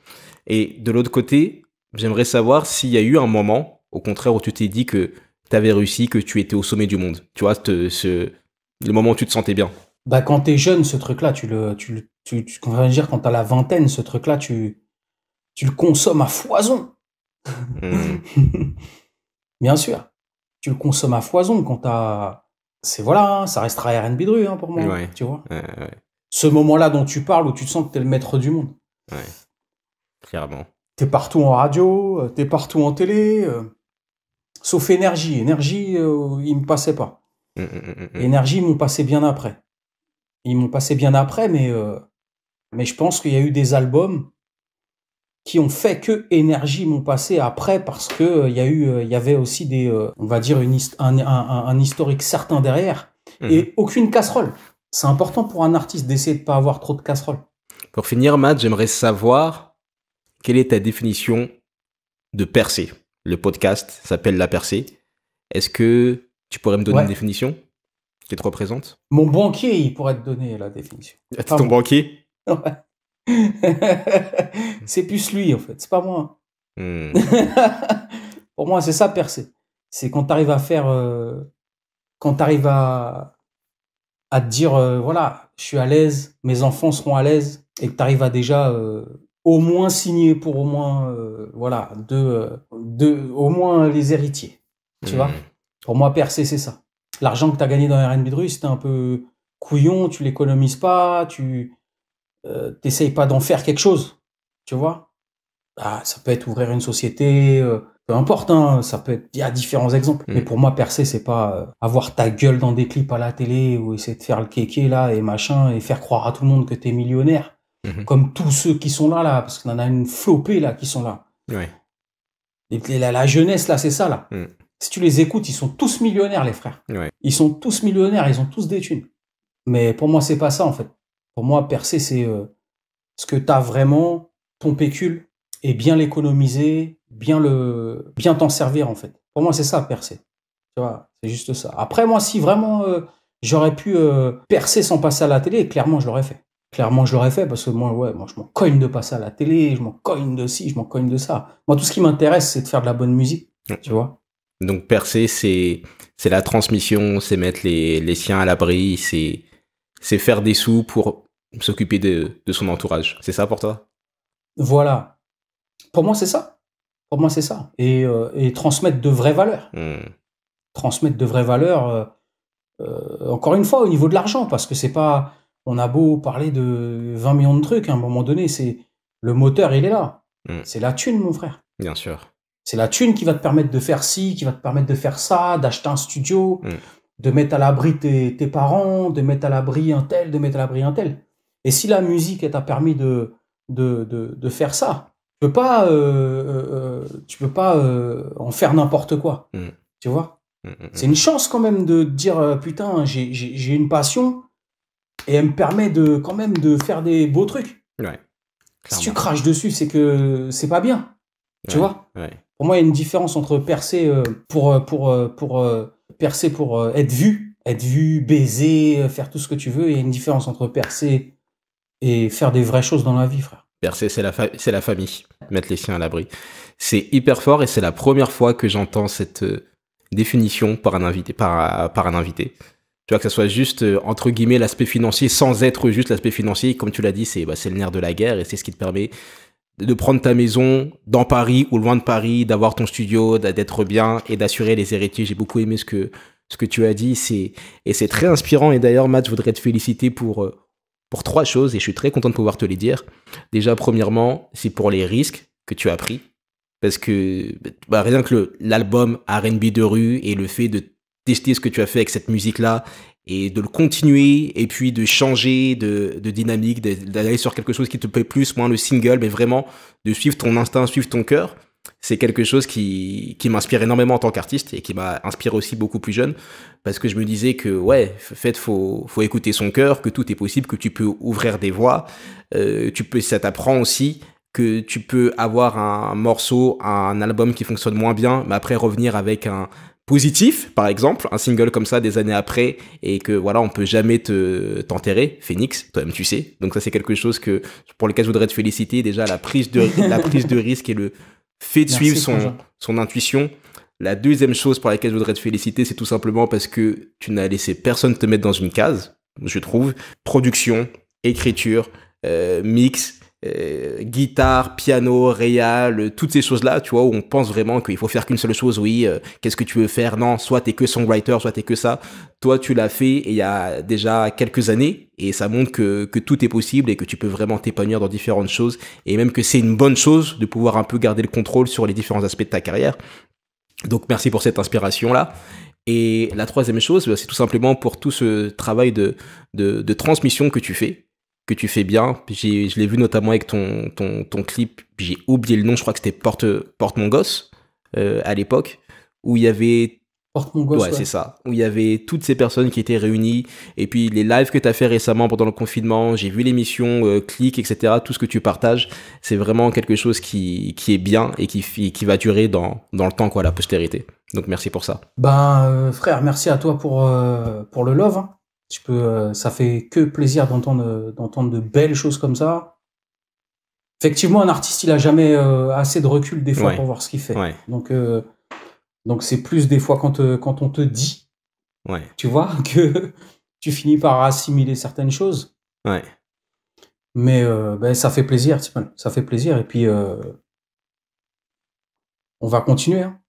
Et de l'autre côté, j'aimerais savoir s'il y a eu un moment, au contraire, où tu t'es dit que tu avais réussi, que tu étais au sommet du monde. Tu vois, le moment où tu te sentais bien. Bah, quand t'es jeune, ce truc-là, tu le, tu le, tu, dire, quand t'as la vingtaine, ce truc-là, tu, tu le consommes à foison. Mmh. bien sûr tu le consommes à foison quand t'as. C'est voilà, hein, ça restera RNB Dru hein, pour moi. Tu vois Ce moment-là dont tu parles où tu te sens que t'es le maître du monde. Ouais. Clairement. T'es partout en radio, euh, t'es partout en télé. Euh, sauf énergie. Énergie, il ils me passaient pas. Énergie, m'ont passé bien après. Ils m'ont passé bien après, mais, euh, mais je pense qu'il y a eu des albums qui ont fait que énergie m'ont passé après parce que il euh, y a eu il euh, y avait aussi des euh, on va dire une, un, un, historique certain derrière mhm. et aucune casserole c'est important pour un artiste d'essayer de pas avoir trop de casseroles pour finir Matt j'aimerais savoir quelle est ta définition de percée le podcast s'appelle la percée est-ce que tu pourrais me donner une définition qui te représente mon banquier il pourrait te donner la définition ah, ton banquier c'est plus lui, en fait. C'est pas moi. Hmm. Pour moi, c'est ça percer. C'est quand tu arrives à faire. Euh, quand tu arrives à, à te dire euh, voilà, je suis à l'aise, mes enfants seront à l'aise, et que tu arrives à déjà euh, au moins signer pour au moins. voilà, deux, au moins les héritiers. Tu vois hmm. Pour moi, percer, c'est ça. L'argent que tu as gagné dans RNB de rue, c'était un peu couillon, tu l'économises pas, tu euh, t'essayes pas d'en faire quelque chose, tu vois. Bah, ça peut être ouvrir une société, euh, peu importe, hein, ça peut être, il y a différents exemples. Mm. Mais pour moi, percer, c'est pas euh, avoir ta gueule dans des clips à la télé ou essayer de faire le kéké là et machin et faire croire à tout le monde que t'es millionnaire. Mm-hmm. Comme tous ceux qui sont là, là, parce qu'on en a une flopée là qui sont là. Oui. la, jeunesse là, c'est ça là. Mm. Si tu les écoutes, ils sont tous millionnaires, les frères. Ils sont tous millionnaires, ils ont tous des thunes. Mais pour moi, c'est pas ça en fait. Pour moi, percer, c'est euh, ce que tu as vraiment, ton pécule, et bien l'économiser, bien le, bien t'en servir en fait. Pour moi, c'est ça percer. Tu vois, c'est juste ça. Après, moi, si vraiment euh, j'aurais pu euh, percer sans passer à la télé, clairement, je l'aurais fait. Clairement, je l'aurais fait parce que moi, ouais, moi, je m'en cogne de passer à la télé, je m'en cogne de ci, je m'en cogne de ça. Moi, tout ce qui m'intéresse, c'est de faire de la bonne musique. Tu vois. Donc percer, c'est c'est la transmission, c'est mettre les, les siens à l'abri, c'est c'est faire des sous pour s'occuper de, son entourage. C'est ça pour toi Voilà. Pour moi, c'est ça. Pour moi, c'est ça. Et, euh, transmettre de vraies valeurs. Hmm. Transmettre de vraies valeurs, euh, euh, encore une fois, au niveau de l'argent, parce que c'est pas. On a beau parler de 20 millions de trucs, à un moment donné, c'est le moteur, il est là. Hmm. C'est la thune, mon frère. Bien sûr. C'est la thune qui va te permettre de faire ci, qui va te permettre de faire ça, d'acheter un studio, hmm. de mettre à l'abri tes, tes parents, de mettre à l'abri un tel, de mettre à l'abri un tel. Et si la musique t'a permis de, de, de, faire ça, tu peux pas, euh, euh, euh, tu peux pas en faire n'importe quoi. Mm. Tu vois mm, mm, C'est une chance quand même de dire putain, j'ai une passion et elle me permet de quand même de faire des beaux trucs. si tu craches dessus, c'est que c'est pas bien. Tu vois Pour moi, il y a une différence entre percer pour, pour, pour, percer pour être vu, être vu, baiser, faire tout ce que tu veux. Il y a une différence entre percer et faire des vraies choses dans la vie, frère. c'est la, la famille, mettre les siens à l'abri. C'est hyper fort et c'est la première fois que j'entends cette euh, définition par un invité. Par, euh, par un invité. Tu vois, que ce soit juste, euh, entre guillemets, l'aspect financier, sans être juste l'aspect financier. Comme tu l'as dit, bah, c'est le nerf de la guerre et c'est ce qui te permet de prendre ta maison dans Paris ou loin de Paris, d'avoir ton studio, d'être bien et d'assurer les héritiers. J'ai beaucoup aimé ce que, ce que tu as dit. Et c'est très inspirant. Et d'ailleurs, Matt, je voudrais te féliciter pour pour trois choses et je suis très content de pouvoir te les dire. Déjà, premièrement, c'est pour les risques que tu as pris. Parce que bah, rien que l'album RB de rue et le fait de tester ce que tu as fait avec cette musique-là et de le continuer et puis de changer de, de dynamique, d'aller sur quelque chose qui te plaît plus, moins le single, mais vraiment de suivre ton instinct, suivre ton cœur c'est quelque chose qui, m'inspire énormément en tant qu'artiste et qui m'a inspiré aussi beaucoup plus jeune parce que je me disais que ouais, fait faut faut écouter son cœur, que tout est possible, que tu peux ouvrir des voies, euh, tu peux ça t'apprend aussi que tu peux avoir un morceau, un album qui fonctionne moins bien, mais après revenir avec un, positif, par exemple, un single comme ça des années après, et que voilà, on peut jamais te t'enterrer, Phoenix, toi-même tu sais. Donc ça c'est quelque chose que pour lequel je voudrais te féliciter déjà la prise de la prise de risque et le fait de suivre son son intuition. La deuxième chose pour laquelle je voudrais te féliciter, c'est tout simplement parce que tu n'as laissé personne te mettre dans une case, je trouve. Production, écriture, euh, mix, euh, guitare, piano, réal, euh, toutes ces choses-là, tu vois, où on pense vraiment qu'il faut faire qu'une seule chose, oui, euh, qu'est-ce que tu veux faire Non, soit t'es que songwriter, soit t'es que ça. Toi, tu l'as fait il y a déjà quelques années, et ça montre que, tout est possible et que tu peux vraiment t'épanouir dans différentes choses, et même que c'est une bonne chose de pouvoir un peu garder le contrôle sur les différents aspects de ta carrière. Donc merci pour cette inspiration-là. Et la troisième chose, bah, c'est tout simplement pour tout ce travail de, de transmission que tu fais, que tu fais bien. J'ai, je l'ai vu notamment avec ton, ton, clip, j'ai oublié le nom, je crois que c'était Porte, Porte Mon Gosse euh, à l'époque, où il y avait. Porte Mon Gosse. Ouais, c'est ça. Où il y avait toutes ces personnes qui étaient réunies. Et puis les lives que tu as fait récemment pendant le confinement, j'ai vu l'émission, euh, etc. Tout ce que tu partages, c'est vraiment quelque chose qui, est bien et qui, qui va durer dans, le temps, quoi, la postérité. Donc merci pour ça. Ben, euh, frère, merci à toi pour, euh, pour le love. Hein. Euh, ça fait que plaisir euh, d'entendre, de belles choses comme ça. Effectivement, un artiste, il a jamais euh, assez de recul des fois pour voir ce qu'il fait. Donc, donc c'est plus des fois quand, quand on te dit, ouais. tu vois, que tu finis par assimiler certaines choses. Mais ben, ça fait plaisir, ça fait plaisir. Et puis, on va continuer. Hein.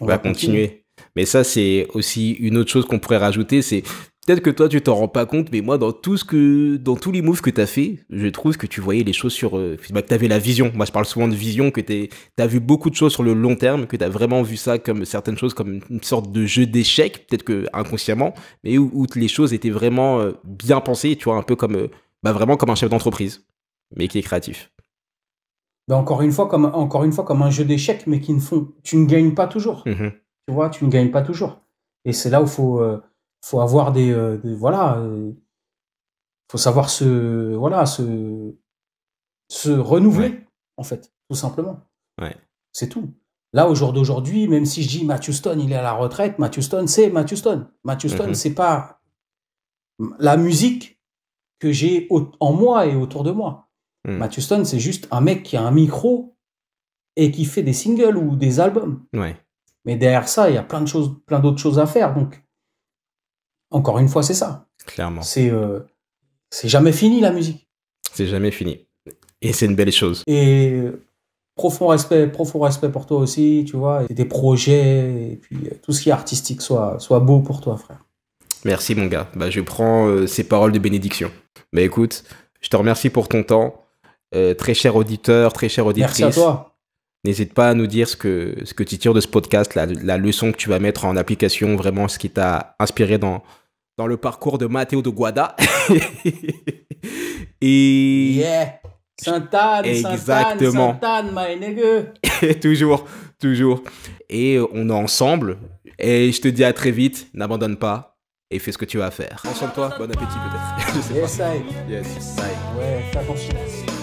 On, va, continuer. Mais ça, c'est aussi une autre chose qu'on pourrait rajouter, c'est Peut-être que toi, tu t'en rends pas compte, mais moi, dans tout ce que, dans tous les moves que tu as fait, je trouve que tu voyais les choses sur, euh, tu tu avais la vision. Moi, je parle souvent de vision, que tu as vu beaucoup de choses sur le long terme, que tu as vraiment vu ça comme certaines choses comme une sorte de jeu d'échec, peut-être que inconsciemment, mais où, les choses étaient vraiment euh, bien pensées, tu vois, un peu comme, euh, bah, vraiment comme un chef d'entreprise, mais qui est créatif. Bah, encore une fois, comme, encore une fois, comme un jeu d'échec, mais qui ne font, tu ne gagnes pas toujours. Mmh tu vois, tu ne gagnes pas toujours. Et c'est là où faut, faut avoir des, euh, voilà, euh, faut savoir se, voilà, se, se renouveler en fait, tout simplement. C'est tout. Là, au jour d'aujourd'hui, même si je dis Matthew Stone, il est à la retraite, Matthew Stone, c'est Matthew Stone. Matthew Stone, mhm. c'est pas la musique que j'ai en moi et autour de moi. Mm. Stone, c'est juste un mec qui a un micro et qui fait des singles ou des albums. Mais derrière ça, il y a plein de choses, plein d'autres choses à faire. Donc, encore une fois, c'est ça. Clairement. Euh, c'est jamais fini la musique. C'est jamais fini. Et c'est une belle chose. Et euh, profond respect, profond respect pour toi aussi, tu vois, Des projets, et puis euh, tout ce qui est artistique soit, soit beau pour toi, frère. Merci, mon gars. Bah, je prends ces paroles de bénédiction. mais bah, écoute, je te remercie pour ton temps. très cher auditeur, très cher auditrice. Merci à toi. N'hésite pas à nous dire ce que, ce que tu tires de ce podcast, la leçon que tu vas mettre en application, vraiment ce qui t'a inspiré dans, dans le parcours de Matteo de Guada. et. Yeah! saint anne Exactement. saint anne nigga toujours, toujours. Et on est ensemble. Et je te dis à très vite, n'abandonne pas et fais ce que tu vas faire. Ensemble toi, bon appétit peut-être. yes, Yes, Ouais,